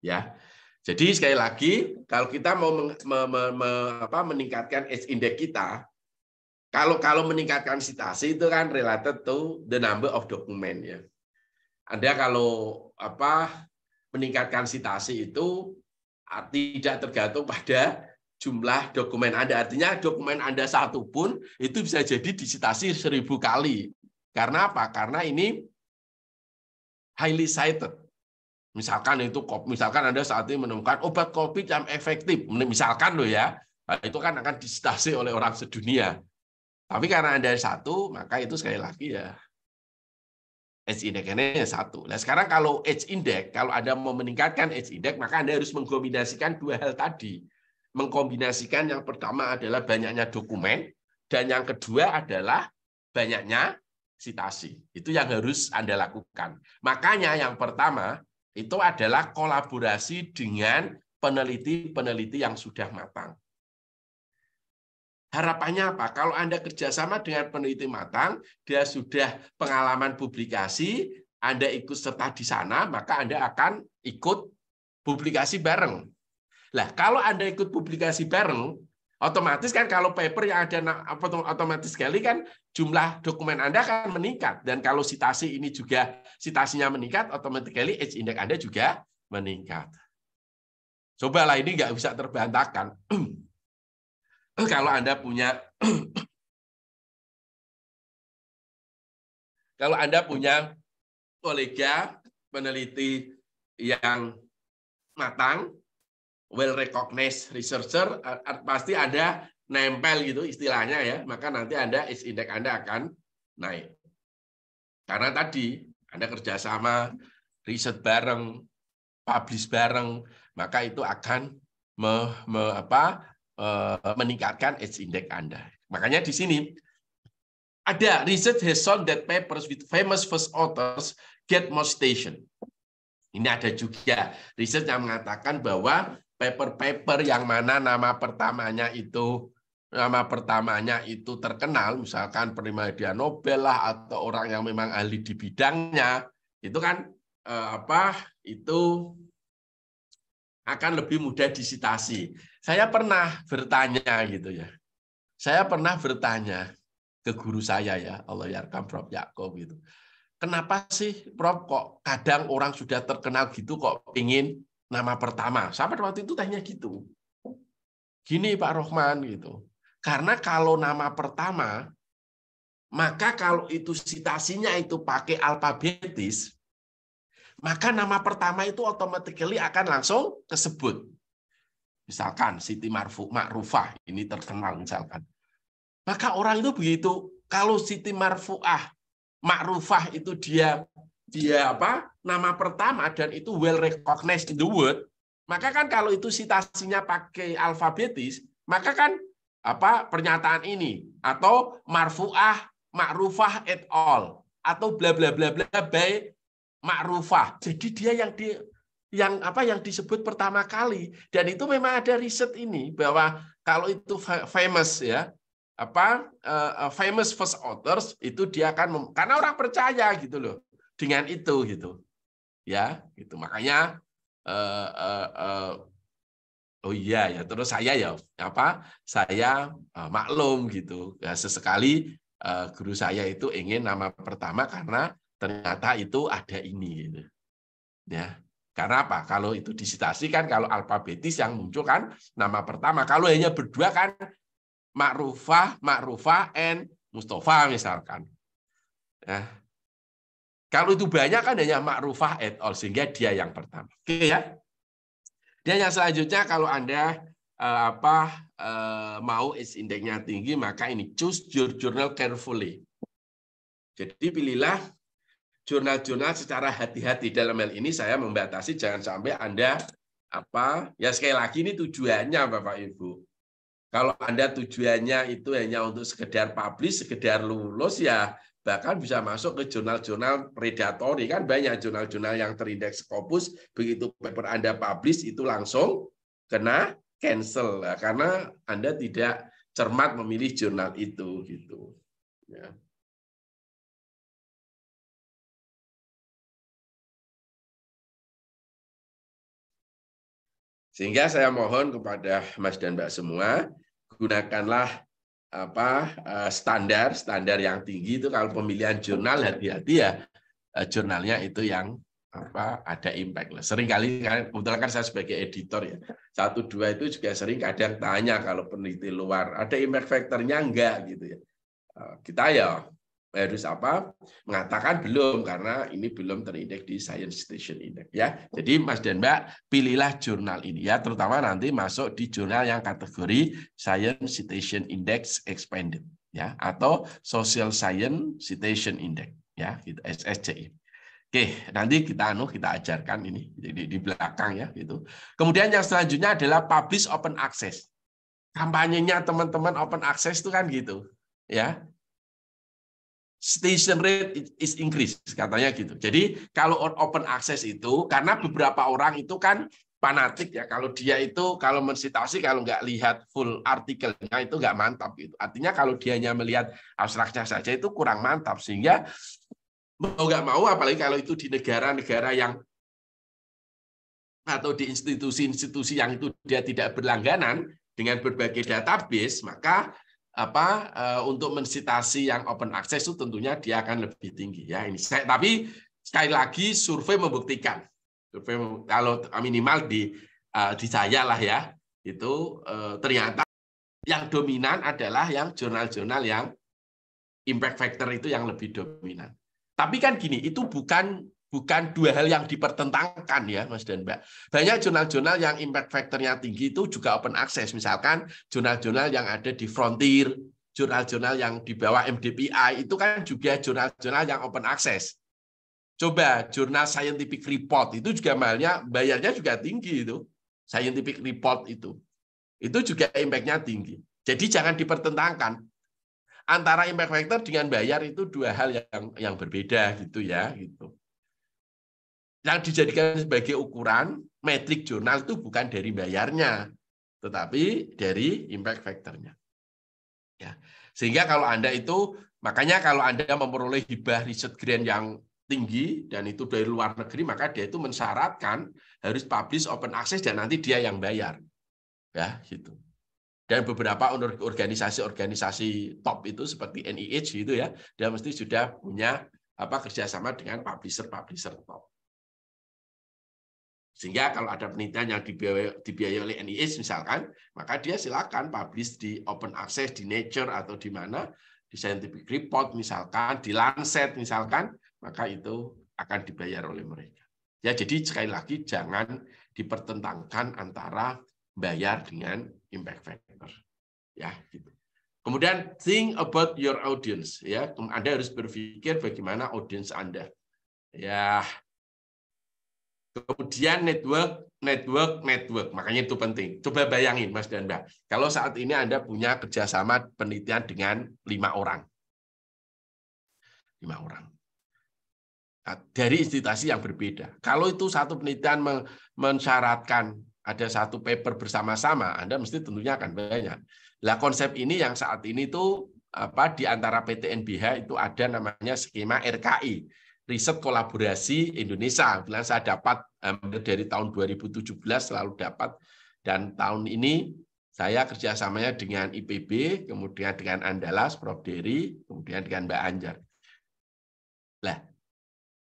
ya jadi sekali lagi, kalau kita mau meng, me, me, me, apa, meningkatkan edge index kita, kalau kalau meningkatkan citasi itu kan related to the number of dokumen ya. Anda kalau apa meningkatkan citasi itu tidak tergantung pada jumlah dokumen Anda. Artinya dokumen Anda satu pun itu bisa jadi disitasi seribu kali. Karena apa? Karena ini highly cited Misalkan itu misalkan Anda saat ini menemukan obat COVID yang efektif, misalkan loh ya, nah, itu kan akan disedasi oleh orang sedunia. Tapi karena Anda satu, maka itu sekali lagi ya H index ini satu. Nah sekarang kalau H index, kalau Anda mau meningkatkan H index, maka Anda harus mengkombinasikan dua hal tadi. Mengkombinasikan yang pertama adalah banyaknya dokumen, dan yang kedua adalah banyaknya sitasi. Itu yang harus Anda lakukan. Makanya yang pertama, itu adalah kolaborasi dengan peneliti-peneliti yang sudah matang. Harapannya apa? Kalau Anda kerjasama dengan peneliti matang, dia sudah pengalaman publikasi, Anda ikut serta di sana, maka Anda akan ikut publikasi bareng. Lah, kalau Anda ikut publikasi bareng, Otomatis kan kalau paper yang ada otomatis sekali kan jumlah dokumen Anda akan meningkat dan kalau sitasi ini juga sitasinya meningkat, otomatis sekali H index Anda juga meningkat. Cobalah ini nggak bisa terbantahkan. kalau Anda punya kalau Anda punya kolega peneliti yang matang, well recognized researcher pasti ada nempel gitu istilahnya ya, maka nanti Anda is index Anda akan naik. Karena tadi Anda kerjasama, riset bareng, publish bareng, maka itu akan me, me, apa, e, meningkatkan edge index Anda. Makanya di sini ada research has shown that papers with famous first authors get more station. Ini ada juga riset yang mengatakan bahwa paper-paper yang mana nama pertamanya itu nama pertamanya itu terkenal, misalkan penerima hadiah Nobel lah atau orang yang memang ahli di bidangnya, itu kan eh, apa itu akan lebih mudah disitasi. Saya pernah bertanya gitu ya. Saya pernah bertanya ke guru saya ya, Allah yarkam Prof Yakob gitu. Kenapa sih Prof kok kadang orang sudah terkenal gitu kok ingin nama pertama. Sampai waktu itu tanya gitu. Gini Pak Rohman gitu. Karena kalau nama pertama, maka kalau itu citasinya itu pakai alfabetis, maka nama pertama itu otomatis akan langsung tersebut. Misalkan Siti Marfu, Ma'rufah, ini terkenal misalkan. Maka orang itu begitu, kalau Siti Marfuah, Ma'rufah itu dia dia apa nama pertama dan itu well recognized in the world, maka kan kalau itu citasinya pakai alfabetis, maka kan apa pernyataan ini atau marfuah ma'rufah et all atau bla bla bla bla by ma'rufah. Jadi dia yang di yang apa yang disebut pertama kali dan itu memang ada riset ini bahwa kalau itu famous ya apa eh, eh, famous first authors itu dia akan karena orang percaya gitu loh dengan itu gitu ya gitu makanya uh, uh, uh, oh iya ya terus saya ya apa saya uh, maklum gitu ya, sesekali uh, guru saya itu ingin nama pertama karena ternyata itu ada ini gitu. ya karena apa kalau itu disitasi kan kalau alfabetis yang muncul kan nama pertama kalau hanya berdua kan makrufah makrufah and Mustafa misalkan ya kalau itu banyak kan hanya makrufah et al sehingga dia yang pertama. Oke ya. Dan yang selanjutnya kalau Anda uh, apa uh, mau is indeksnya tinggi maka ini choose your journal carefully. Jadi pilihlah jurnal-jurnal secara hati-hati dalam hal ini saya membatasi jangan sampai Anda apa ya sekali lagi ini tujuannya Bapak Ibu. Kalau Anda tujuannya itu hanya untuk sekedar publish, sekedar lulus ya bahkan bisa masuk ke jurnal-jurnal predatory kan banyak jurnal-jurnal yang terindeks Scopus begitu paper Anda publish itu langsung kena cancel lah karena Anda tidak cermat memilih jurnal itu gitu ya. Sehingga saya mohon kepada Mas dan Mbak semua, gunakanlah apa eh, standar standar yang tinggi itu kalau pemilihan jurnal hati-hati ya eh, jurnalnya itu yang apa ada impact lah. Sering kali kebetulan kan saya sebagai editor ya satu dua itu juga sering kadang tanya kalau peneliti luar ada impact faktornya enggak gitu ya. Eh, kita ya harus apa mengatakan belum karena ini belum terindeks di Science Station Index ya. Jadi Mas dan Mbak pilihlah jurnal ini ya terutama nanti masuk di jurnal yang kategori Science Citation Index Expanded ya atau Social Science Citation Index ya gitu SSCI. Oke, nanti kita anu kita ajarkan ini jadi di belakang ya gitu. Kemudian yang selanjutnya adalah publish open access. Kampanyenya teman-teman open access itu kan gitu ya station rate is increase katanya gitu. Jadi kalau open access itu karena beberapa orang itu kan fanatik ya kalau dia itu kalau mensitasi kalau nggak lihat full artikelnya itu nggak mantap gitu. Artinya kalau dia hanya melihat abstraknya saja itu kurang mantap sehingga mau nggak mau apalagi kalau itu di negara-negara yang atau di institusi-institusi yang itu dia tidak berlangganan dengan berbagai database maka apa eh, untuk mensitasi yang open access itu tentunya dia akan lebih tinggi ya ini saya, tapi sekali lagi survei membuktikan survei kalau minimal di eh, di saya lah ya itu eh, ternyata yang dominan adalah yang jurnal-jurnal yang impact factor itu yang lebih dominan tapi kan gini itu bukan bukan dua hal yang dipertentangkan ya Mas dan Mbak. Banyak jurnal-jurnal yang impact factor-nya tinggi itu juga open access. Misalkan jurnal-jurnal yang ada di Frontier, jurnal-jurnal yang di bawah MDPI itu kan juga jurnal-jurnal yang open access. Coba jurnal scientific report itu juga malnya bayarnya juga tinggi itu. Scientific report itu. Itu juga impact-nya tinggi. Jadi jangan dipertentangkan antara impact factor dengan bayar itu dua hal yang yang berbeda gitu ya gitu yang dijadikan sebagai ukuran metrik jurnal itu bukan dari bayarnya, tetapi dari impact factornya. Ya. Sehingga kalau Anda itu, makanya kalau Anda memperoleh hibah riset grant yang tinggi dan itu dari luar negeri, maka dia itu mensyaratkan harus publish open access dan nanti dia yang bayar. Ya, gitu. Dan beberapa organisasi-organisasi top itu seperti NIH gitu ya, dia mesti sudah punya apa kerjasama dengan publisher-publisher top. Sehingga kalau ada penelitian yang dibiayai, dibiayai oleh NIH misalkan, maka dia silakan publish di open access, di Nature atau di mana, di Scientific Report misalkan, di Lancet misalkan, maka itu akan dibayar oleh mereka. Ya, jadi sekali lagi jangan dipertentangkan antara bayar dengan impact factor. Ya, gitu. Kemudian think about your audience ya. Anda harus berpikir bagaimana audience Anda. Ya, Kemudian network, network, network. Makanya itu penting. Coba bayangin Mas dan Mbak, kalau saat ini Anda punya kerjasama penelitian dengan lima orang. Lima orang. Nah, dari institusi yang berbeda. Kalau itu satu penelitian mensyaratkan ada satu paper bersama-sama, Anda mesti tentunya akan banyak. Lah konsep ini yang saat ini tuh apa di antara PTNBH itu ada namanya skema RKI riset kolaborasi Indonesia. Bilang saya dapat eh, dari tahun 2017 selalu dapat dan tahun ini saya kerjasamanya dengan IPB, kemudian dengan Andalas, Prof. Diri, kemudian dengan Mbak Anjar. Lah,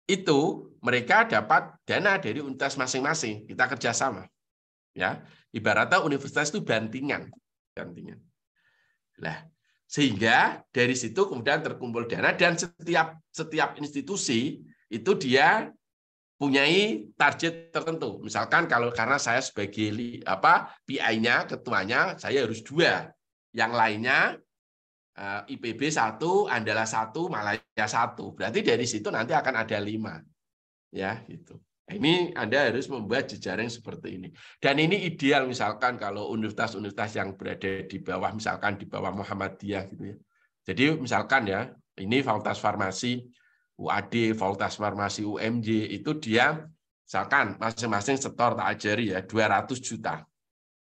itu mereka dapat dana dari universitas masing-masing. Kita kerjasama. Ya, ibaratnya universitas itu bantingan, bantingan. Lah, sehingga dari situ kemudian terkumpul dana dan setiap setiap institusi itu dia punyai target tertentu. Misalkan kalau karena saya sebagai apa PI-nya, ketuanya, saya harus dua. Yang lainnya eh, IPB satu, andalah satu, Malaya satu. Berarti dari situ nanti akan ada lima, ya itu ini Anda harus membuat jejaring seperti ini. Dan ini ideal misalkan kalau universitas-universitas yang berada di bawah, misalkan di bawah Muhammadiyah gitu ya. Jadi misalkan ya, ini Fakultas Farmasi UAD, Fakultas Farmasi UMJ, itu dia misalkan masing-masing setor tak ajari ya 200 juta.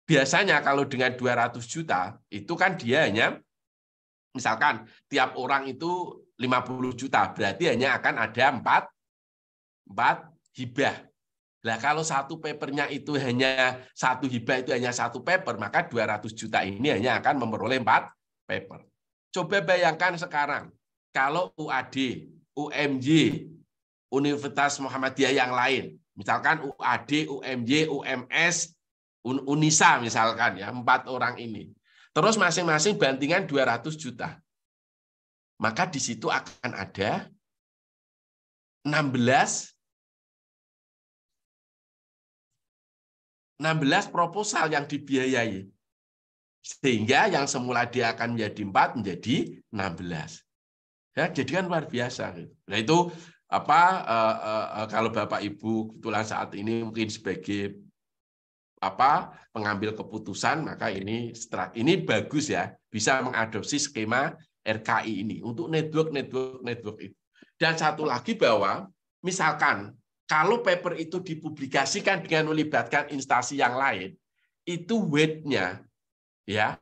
Biasanya kalau dengan 200 juta, itu kan dia hanya misalkan tiap orang itu 50 juta, berarti hanya akan ada 4 4 hibah. Nah, kalau satu papernya itu hanya satu hibah itu hanya satu paper, maka 200 juta ini hanya akan memperoleh empat paper. Coba bayangkan sekarang, kalau UAD, UMJ, Universitas Muhammadiyah yang lain, misalkan UAD, UMJ, UMS, UNISA misalkan ya, empat orang ini. Terus masing-masing bantingan 200 juta. Maka di situ akan ada 16 16 proposal yang dibiayai. Sehingga yang semula dia akan menjadi 4 menjadi 16. Ya, jadi kan luar biasa. Gitu. Nah itu apa eh, eh, eh, kalau Bapak Ibu kebetulan saat ini mungkin sebagai apa pengambil keputusan maka ini ini bagus ya bisa mengadopsi skema RKI ini untuk network network network itu. Dan satu lagi bahwa misalkan kalau paper itu dipublikasikan dengan melibatkan instansi yang lain, itu weightnya ya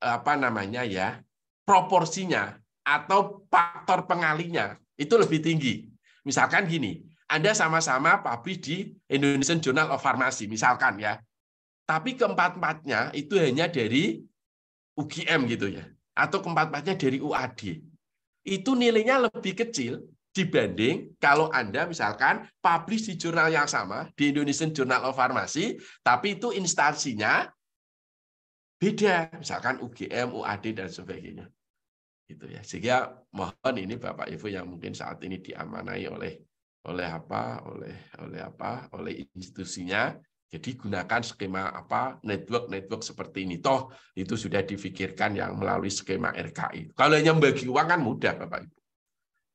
apa namanya ya proporsinya atau faktor pengalinya itu lebih tinggi. Misalkan gini, Anda sama-sama publish di Indonesian Journal of Pharmacy, misalkan ya. Tapi keempat-empatnya itu hanya dari UGM gitu ya. Atau keempat-empatnya dari UAD. Itu nilainya lebih kecil dibanding kalau Anda misalkan publish di jurnal yang sama, di Indonesian Journal of Pharmacy, tapi itu instansinya beda, misalkan UGM, UAD, dan sebagainya. Gitu ya. Sehingga mohon ini Bapak Ibu yang mungkin saat ini diamanai oleh oleh apa oleh oleh apa oleh institusinya jadi gunakan skema apa network network seperti ini toh itu sudah difikirkan yang melalui skema RKI kalau hanya bagi uang kan mudah bapak ibu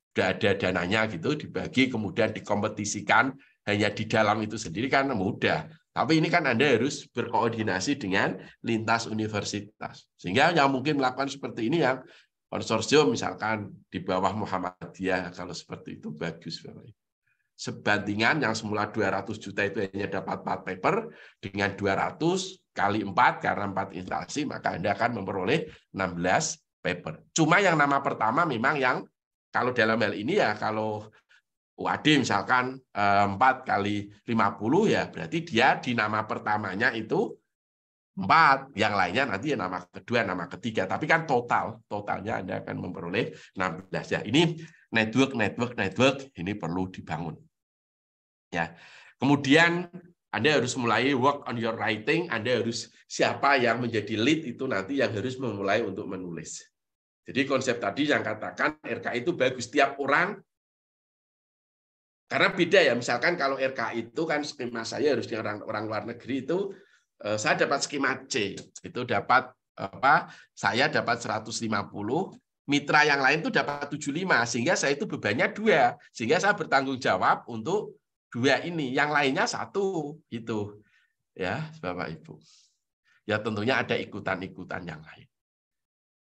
sudah ada dananya gitu dibagi kemudian dikompetisikan hanya di dalam itu sendiri kan mudah. Tapi ini kan Anda harus berkoordinasi dengan lintas universitas. Sehingga yang mungkin melakukan seperti ini yang konsorsium misalkan di bawah Muhammadiyah kalau seperti itu bagus sekali Sebandingan yang semula 200 juta itu hanya dapat 4 paper dengan 200 kali 4 karena 4 instansi maka Anda akan memperoleh 16 paper. Cuma yang nama pertama memang yang kalau dalam hal ini ya kalau UAD misalkan 4 eh, kali 50 ya berarti dia di nama pertamanya itu 4, yang lainnya nanti ya nama kedua, nama ketiga. Tapi kan total, totalnya Anda akan memperoleh 16 ya. Ini network, network, network ini perlu dibangun. Ya. Kemudian anda harus mulai work on your writing, Anda harus siapa yang menjadi lead itu nanti yang harus memulai untuk menulis. Jadi konsep tadi yang katakan RK itu bagus tiap orang karena beda ya, misalkan kalau RK itu kan skema saya harus di orang, orang luar negeri itu eh, saya dapat skema C, itu dapat apa? Saya dapat 150, mitra yang lain itu dapat 75 sehingga saya itu bebannya dua sehingga saya bertanggung jawab untuk dua ini yang lainnya satu itu ya Bapak Ibu ya tentunya ada ikutan-ikutan yang lain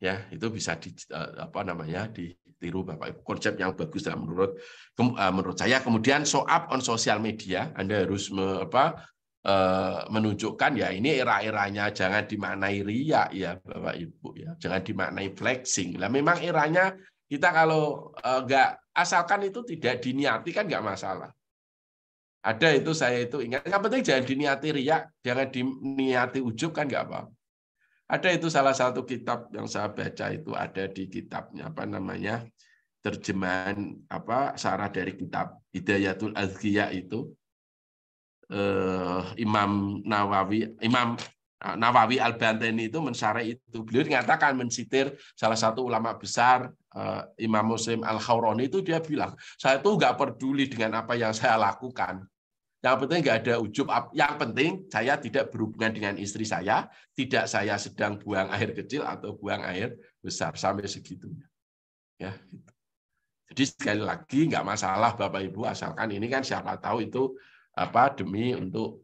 ya itu bisa di eh, apa namanya ditiru bapak ibu konsep yang bagus dalam menurut eh, menurut saya kemudian show up on social media anda harus me, apa eh, menunjukkan ya ini era-eranya jangan dimaknai ria ya bapak ibu ya jangan dimaknai flexing lah memang eranya kita kalau enggak asalkan itu tidak diniati kan enggak masalah ada itu saya itu ingat yang penting jangan diniati ria jangan diniati ujub kan enggak apa-apa ada itu salah satu kitab yang saya baca itu ada di kitabnya apa namanya? terjemahan apa sarah dari kitab Hidayatul azkia itu eh, Imam Nawawi Imam eh, Nawawi Al-Bantani itu mensyarah itu. Beliau mengatakan mensitir salah satu ulama besar eh, Imam Muslim al Khawroni itu dia bilang, saya tuh nggak peduli dengan apa yang saya lakukan. Yang penting nggak ada ujub. Yang penting saya tidak berhubungan dengan istri saya, tidak saya sedang buang air kecil atau buang air besar sampai segitunya. Ya, gitu. Jadi sekali lagi nggak masalah Bapak Ibu asalkan ini kan siapa tahu itu apa demi untuk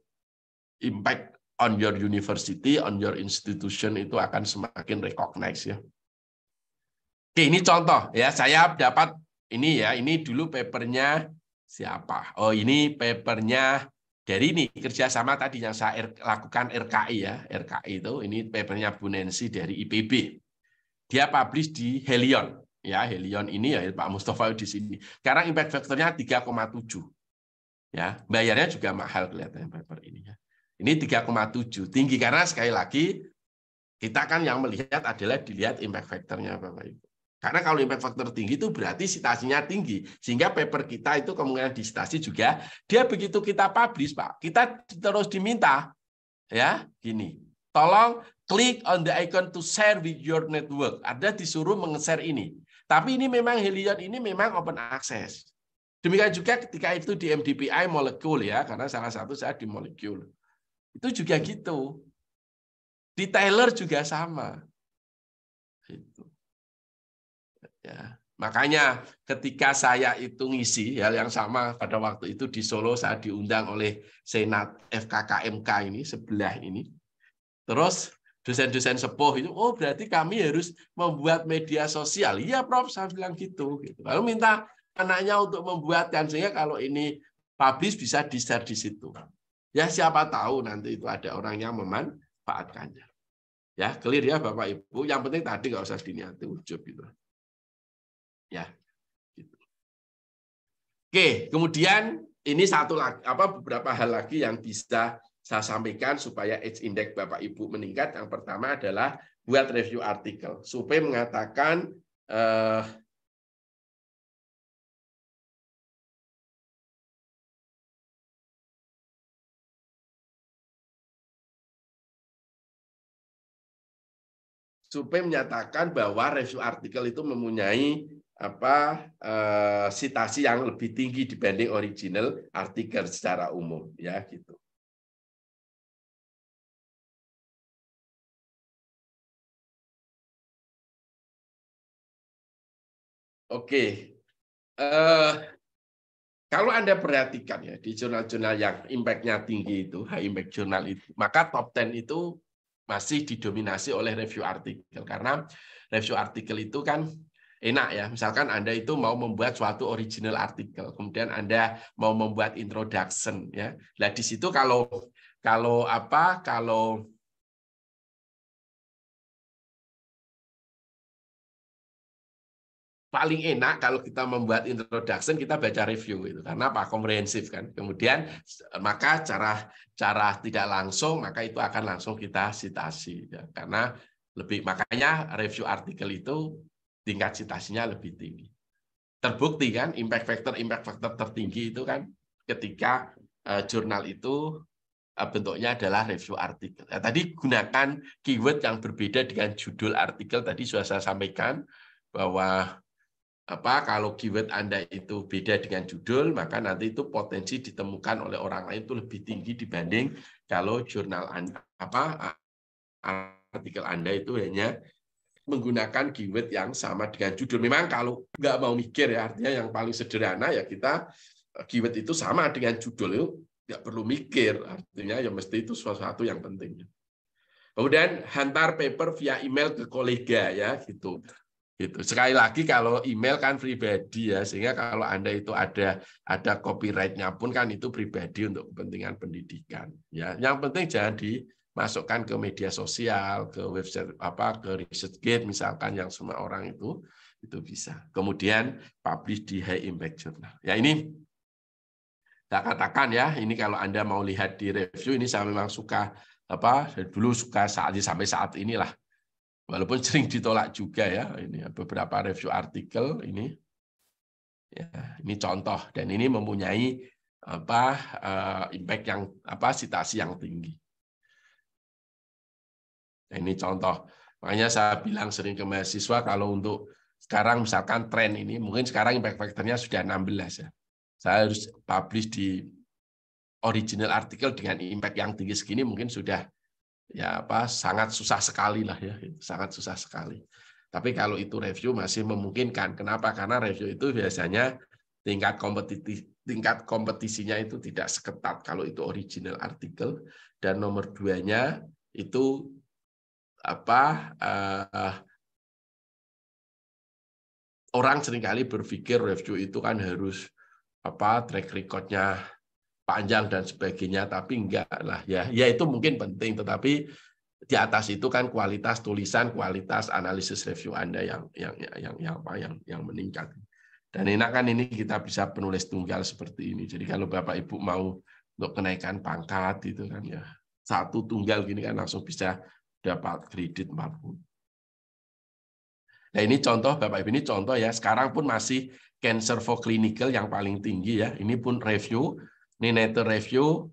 impact on your university, on your institution itu akan semakin recognize ya. Oke, ini contoh ya. Saya dapat ini ya, ini dulu papernya siapa? Oh ini papernya dari ini kerjasama tadi yang saya lakukan RKI ya RKI itu ini papernya Bu Nancy dari IPB. Dia publish di Helion ya Helion ini ya Pak Mustafa di sini. Sekarang impact faktornya 3,7 ya bayarnya juga mahal kelihatannya paper ini ya. Ini 3,7 tinggi karena sekali lagi kita kan yang melihat adalah dilihat impact faktornya Bapak Ibu. Karena kalau impact factor tinggi itu berarti citasinya tinggi. Sehingga paper kita itu kemungkinan di disitasi juga. Dia begitu kita publish, Pak, kita terus diminta ya, gini. Tolong klik on the icon to share with your network. Ada disuruh meng-share ini. Tapi ini memang Helion ini memang open access. Demikian juga ketika itu di MDPI molekul ya, karena salah satu saya di molekul. Itu juga gitu. Di Taylor juga sama. Ya. Makanya ketika saya itu ngisi hal yang sama pada waktu itu di Solo saya diundang oleh Senat FKKMK ini sebelah ini. Terus dosen-dosen sepuh itu, oh berarti kami harus membuat media sosial. Iya Prof, saya bilang gitu. gitu. Lalu minta anaknya untuk membuatkan sehingga kalau ini publish bisa di share di situ. Ya siapa tahu nanti itu ada orang yang memanfaatkannya. Ya, clear ya Bapak Ibu. Yang penting tadi nggak usah diniati ujub gitu Ya. Gitu. Oke, kemudian ini satu lagi, apa beberapa hal lagi yang bisa saya sampaikan supaya age index Bapak Ibu meningkat. Yang pertama adalah buat review artikel. supaya mengatakan eh, Supaya menyatakan bahwa review artikel itu mempunyai apa eh, sitasi yang lebih tinggi dibanding original artikel secara umum ya gitu. Oke, eh, kalau anda perhatikan ya di jurnal-jurnal yang impact-nya tinggi itu, high impact jurnal itu, maka top 10 itu masih didominasi oleh review artikel karena review artikel itu kan enak ya. Misalkan Anda itu mau membuat suatu original artikel, kemudian Anda mau membuat introduction ya. Nah, di situ kalau kalau apa? Kalau paling enak kalau kita membuat introduction kita baca review itu karena apa komprehensif kan kemudian maka cara cara tidak langsung maka itu akan langsung kita sitasi ya. karena lebih makanya review artikel itu tingkat citasinya lebih tinggi. Terbukti kan impact factor impact factor tertinggi itu kan ketika uh, jurnal itu uh, bentuknya adalah review artikel. Nah, tadi gunakan keyword yang berbeda dengan judul artikel tadi sudah saya sampaikan bahwa apa kalau keyword Anda itu beda dengan judul maka nanti itu potensi ditemukan oleh orang lain itu lebih tinggi dibanding kalau jurnal Anda, apa artikel Anda itu hanya menggunakan keyword yang sama dengan judul. Memang kalau nggak mau mikir ya, artinya yang paling sederhana ya kita eh, keyword itu sama dengan judul itu nggak perlu mikir. Artinya ya mesti itu sesuatu yang penting. Kemudian hantar paper via email ke kolega ya gitu. Gitu. Sekali lagi kalau email kan pribadi ya, sehingga kalau Anda itu ada ada copyright-nya pun kan itu pribadi untuk kepentingan pendidikan ya. Yang penting jangan di masukkan ke media sosial, ke website apa, ke research gate misalkan yang semua orang itu itu bisa. Kemudian publish di high impact journal. Ya ini tak katakan ya, ini kalau Anda mau lihat di review ini saya memang suka apa dulu suka saat sampai saat inilah. Walaupun sering ditolak juga ya, ini beberapa review artikel ini. Ya, ini contoh dan ini mempunyai apa eh, impact yang apa sitasi yang tinggi. Nah, ini contoh. Makanya saya bilang sering ke mahasiswa kalau untuk sekarang misalkan tren ini, mungkin sekarang impact factor-nya sudah 16 ya. Saya harus publish di original artikel dengan impact yang tinggi segini mungkin sudah ya apa sangat susah sekali lah ya, sangat susah sekali. Tapi kalau itu review masih memungkinkan. Kenapa? Karena review itu biasanya tingkat kompetisi tingkat kompetisinya itu tidak seketat kalau itu original artikel dan nomor duanya itu apa uh, orang seringkali berpikir review itu kan harus apa track recordnya panjang dan sebagainya tapi enggak lah ya ya itu mungkin penting tetapi di atas itu kan kualitas tulisan kualitas analisis review anda yang yang yang yang apa yang yang meningkat dan enak kan ini kita bisa penulis tunggal seperti ini jadi kalau bapak ibu mau untuk kenaikan pangkat itu kan ya satu tunggal gini kan langsung bisa dapat kredit 40. Nah ini contoh Bapak Ibu ini contoh ya. Sekarang pun masih cancer for clinical yang paling tinggi ya. Ini pun review, ini nature review,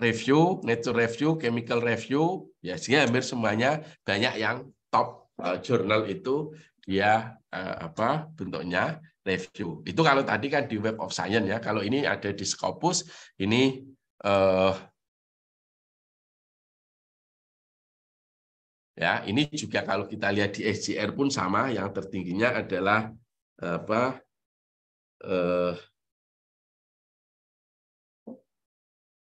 review, nature review, chemical review. Ya, Biasanya hampir semuanya banyak yang top uh, journal itu dia uh, apa bentuknya review. Itu kalau tadi kan di Web of Science ya. Kalau ini ada di Scopus, ini uh, Ya, ini juga kalau kita lihat di SCR pun sama, yang tertingginya adalah apa? Eh,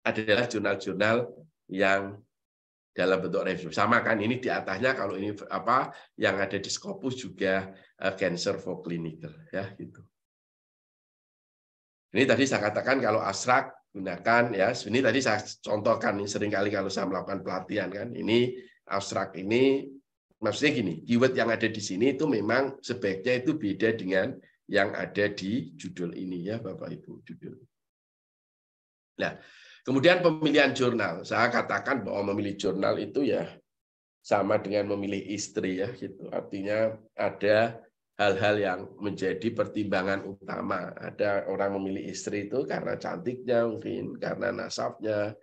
adalah jurnal-jurnal yang dalam bentuk review. Sama kan ini di atasnya kalau ini apa yang ada di Scopus juga eh, cancer for clinical ya gitu. Ini tadi saya katakan kalau asrak gunakan ya ini tadi saya contohkan ini seringkali kalau saya melakukan pelatihan kan ini abstrak ini maksudnya gini, keyword yang ada di sini itu memang sebaiknya itu beda dengan yang ada di judul ini ya Bapak Ibu judul. Nah, kemudian pemilihan jurnal. Saya katakan bahwa memilih jurnal itu ya sama dengan memilih istri ya gitu. Artinya ada hal-hal yang menjadi pertimbangan utama. Ada orang memilih istri itu karena cantiknya mungkin, karena nasabnya,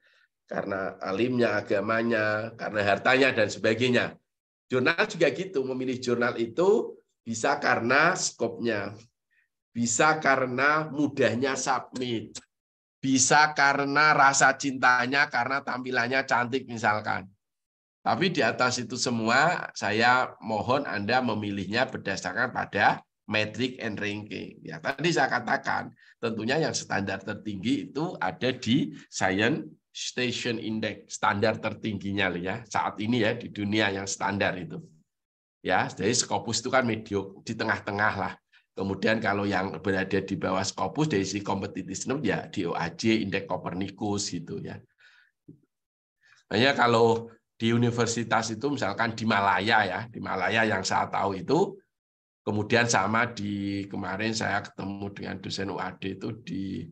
karena alimnya, agamanya, karena hartanya, dan sebagainya. Jurnal juga gitu, memilih jurnal itu bisa karena skopnya, bisa karena mudahnya submit, bisa karena rasa cintanya, karena tampilannya cantik misalkan. Tapi di atas itu semua, saya mohon Anda memilihnya berdasarkan pada metric and ranking. Ya, tadi saya katakan, tentunya yang standar tertinggi itu ada di science Station Index, standar tertingginya ya saat ini ya di dunia yang standar itu. Ya, jadi Scopus itu kan medium di tengah-tengah lah. Kemudian kalau yang berada di bawah Scopus dari si competitiveness ya DOAJ, Indeks Copernicus gitu ya. Hanya kalau di universitas itu misalkan di Malaya ya, di Malaya yang saya tahu itu kemudian sama di kemarin saya ketemu dengan dosen UAD itu di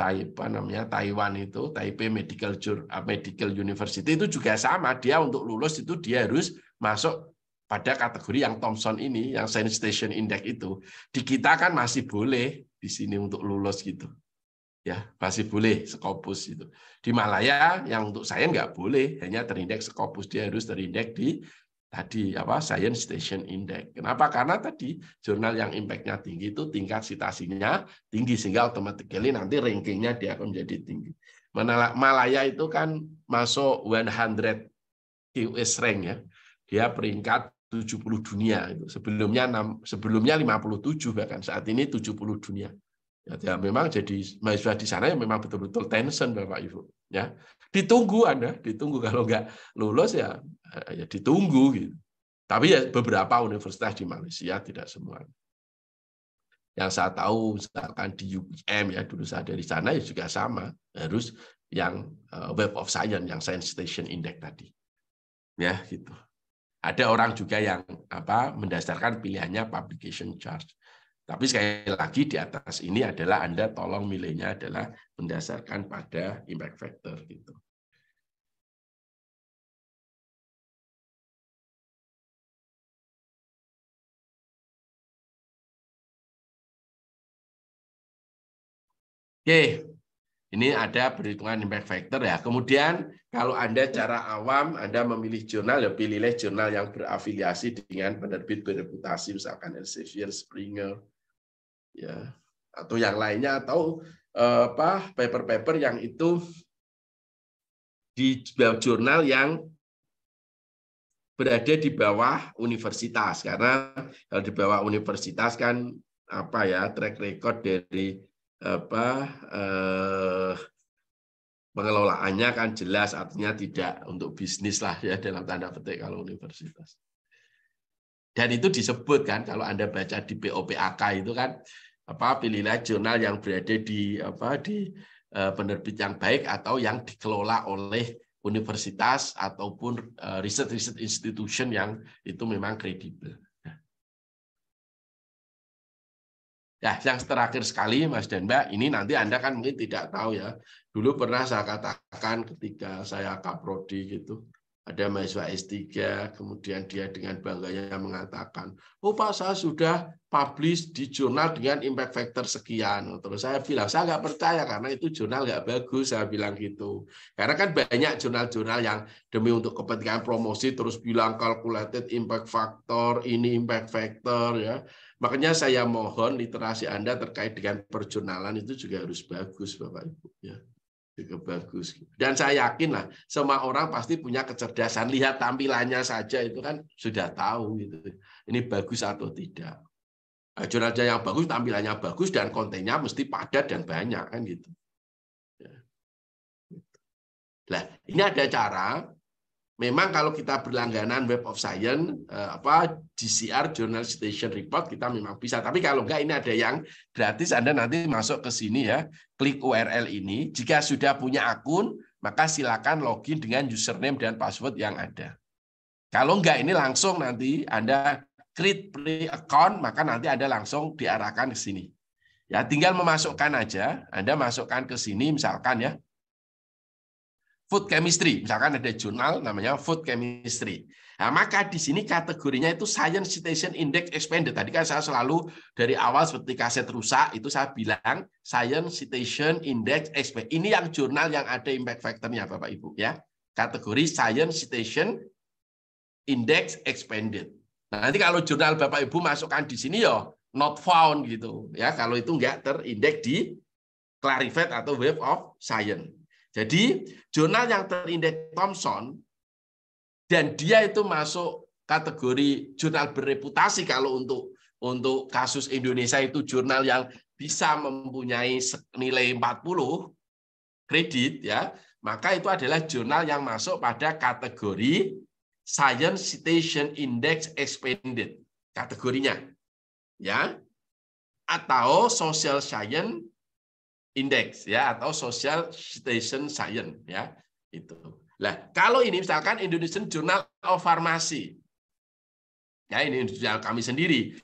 Taiwan namanya Taiwan itu Taipei Medical ah, Medical University itu juga sama dia untuk lulus itu dia harus masuk pada kategori yang Thomson ini yang Science Station index itu di kita kan masih boleh di sini untuk lulus gitu ya masih boleh Scopus itu di Malaya yang untuk saya nggak boleh hanya terindeks Scopus dia harus terindeks di tadi apa Science Station Index. Kenapa? Karena tadi jurnal yang impactnya tinggi itu tingkat citasinya tinggi sehingga otomatis nanti rankingnya dia akan menjadi tinggi. Malaya itu kan masuk 100 QS rank ya. Dia peringkat 70 dunia itu. Sebelumnya 6, sebelumnya 57 bahkan saat ini 70 dunia. Ya, memang jadi mahasiswa di sana yang memang betul-betul tension Bapak Ibu ya. Ditunggu Anda, ditunggu kalau nggak lulus ya, eh, ya ditunggu gitu. Tapi ya beberapa universitas di Malaysia tidak semua. Yang saya tahu misalkan di UPM ya dulu saya dari sana ya juga sama harus yang eh, Web of Science yang Science Station Index tadi. Ya gitu. Ada orang juga yang apa mendasarkan pilihannya publication charge. Tapi sekali lagi di atas ini adalah Anda tolong milihnya adalah mendasarkan pada impact factor gitu. Oke, ini ada perhitungan impact factor ya. Kemudian kalau Anda cara awam, Anda memilih jurnal, ya pilihlah jurnal yang berafiliasi dengan penerbit bereputasi, misalkan Elsevier, Springer, ya atau yang lainnya atau eh, apa paper-paper yang itu di jurnal yang berada di bawah universitas karena kalau di bawah universitas kan apa ya track record dari apa eh, pengelolaannya kan jelas artinya tidak untuk bisnis lah ya dalam tanda petik kalau universitas. Dan itu disebut kan kalau Anda baca di POPAK itu kan apa pilihlah jurnal yang berada di apa di uh, penerbit yang baik atau yang dikelola oleh universitas ataupun uh, eh, riset-riset institution yang itu memang kredibel. Ya, yang terakhir sekali Mas dan Mbak, ini nanti Anda kan mungkin tidak tahu ya. Dulu pernah saya katakan ketika saya kaprodi gitu, ada mahasiswa S3, kemudian dia dengan bangganya mengatakan, oh Pak, saya sudah publish di jurnal dengan impact factor sekian. Terus saya bilang, saya nggak percaya karena itu jurnal nggak bagus, saya bilang gitu. Karena kan banyak jurnal-jurnal yang demi untuk kepentingan promosi terus bilang calculated impact factor, ini impact factor. ya. Makanya saya mohon literasi Anda terkait dengan perjurnalan itu juga harus bagus, Bapak-Ibu. ya bagus. Dan saya yakin lah, semua orang pasti punya kecerdasan. Lihat tampilannya saja itu kan sudah tahu gitu. Ini bagus atau tidak. Nah, Jurnal ajar yang bagus, tampilannya bagus dan kontennya mesti padat dan banyak kan gitu. Nah, ini ada cara memang kalau kita berlangganan Web of Science eh, apa GCR Journal Citation Report kita memang bisa. Tapi kalau enggak ini ada yang gratis Anda nanti masuk ke sini ya, klik URL ini. Jika sudah punya akun, maka silakan login dengan username dan password yang ada. Kalau enggak ini langsung nanti Anda create pre account maka nanti Anda langsung diarahkan ke sini. Ya, tinggal memasukkan aja. Anda masukkan ke sini misalkan ya food chemistry. Misalkan ada jurnal namanya food chemistry. Nah, maka di sini kategorinya itu science citation index expanded. Tadi kan saya selalu dari awal seperti kaset rusak itu saya bilang science citation index expanded. Ini yang jurnal yang ada impact factor-nya, Bapak Ibu ya. Kategori science citation index expanded. Nah, nanti kalau jurnal Bapak Ibu masukkan di sini ya not found gitu ya kalau itu nggak terindeks di Clarivate atau Web of Science. Jadi jurnal yang terindeks Thomson dan dia itu masuk kategori jurnal bereputasi kalau untuk untuk kasus Indonesia itu jurnal yang bisa mempunyai nilai 40 kredit ya, maka itu adalah jurnal yang masuk pada kategori Science Citation Index Expanded kategorinya. Ya. Atau Social Science Index ya atau Social Station Science ya itu. Nah, kalau ini misalkan Indonesian Journal of Pharmacy. Ya, ini jurnal kami sendiri.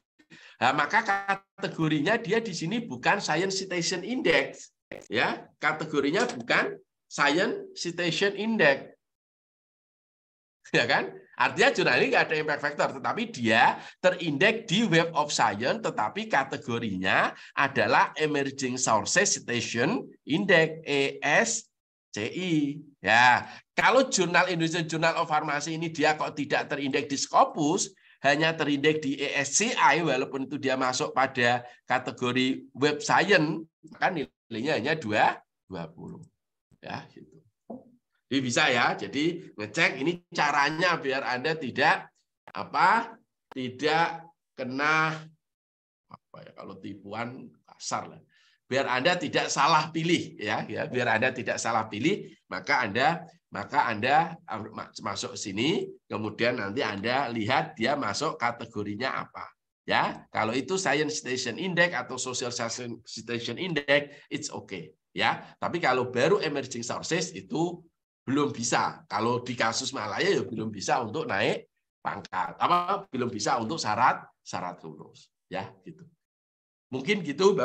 Nah, maka kategorinya dia di sini bukan Science Citation Index, ya. Kategorinya bukan Science Citation Index. Ya kan? Artinya jurnal ini nggak ada impact factor, tetapi dia terindeks di Web of Science, tetapi kategorinya adalah Emerging Sources Citation Index ESCI. Ya, kalau jurnal Indonesia Journal of Pharmacy ini dia kok tidak terindeks di Scopus, hanya terindeks di ESCI walaupun itu dia masuk pada kategori web science, maka nilainya hanya Dua puluh, Ya, gitu. Jadi bisa ya. Jadi ngecek ini caranya biar Anda tidak apa? tidak kena apa ya kalau tipuan kasar lah. Biar Anda tidak salah pilih ya, ya, biar Anda tidak salah pilih, maka Anda maka Anda ah, masuk sini, kemudian nanti Anda lihat dia masuk kategorinya apa. Ya, kalau itu science station index atau social station index, it's okay. Ya, tapi kalau baru emerging sources itu belum bisa. Kalau di kasus Malaya ya belum bisa untuk naik pangkat. Apa belum bisa untuk syarat syarat lulus ya gitu. Mungkin gitu Bapak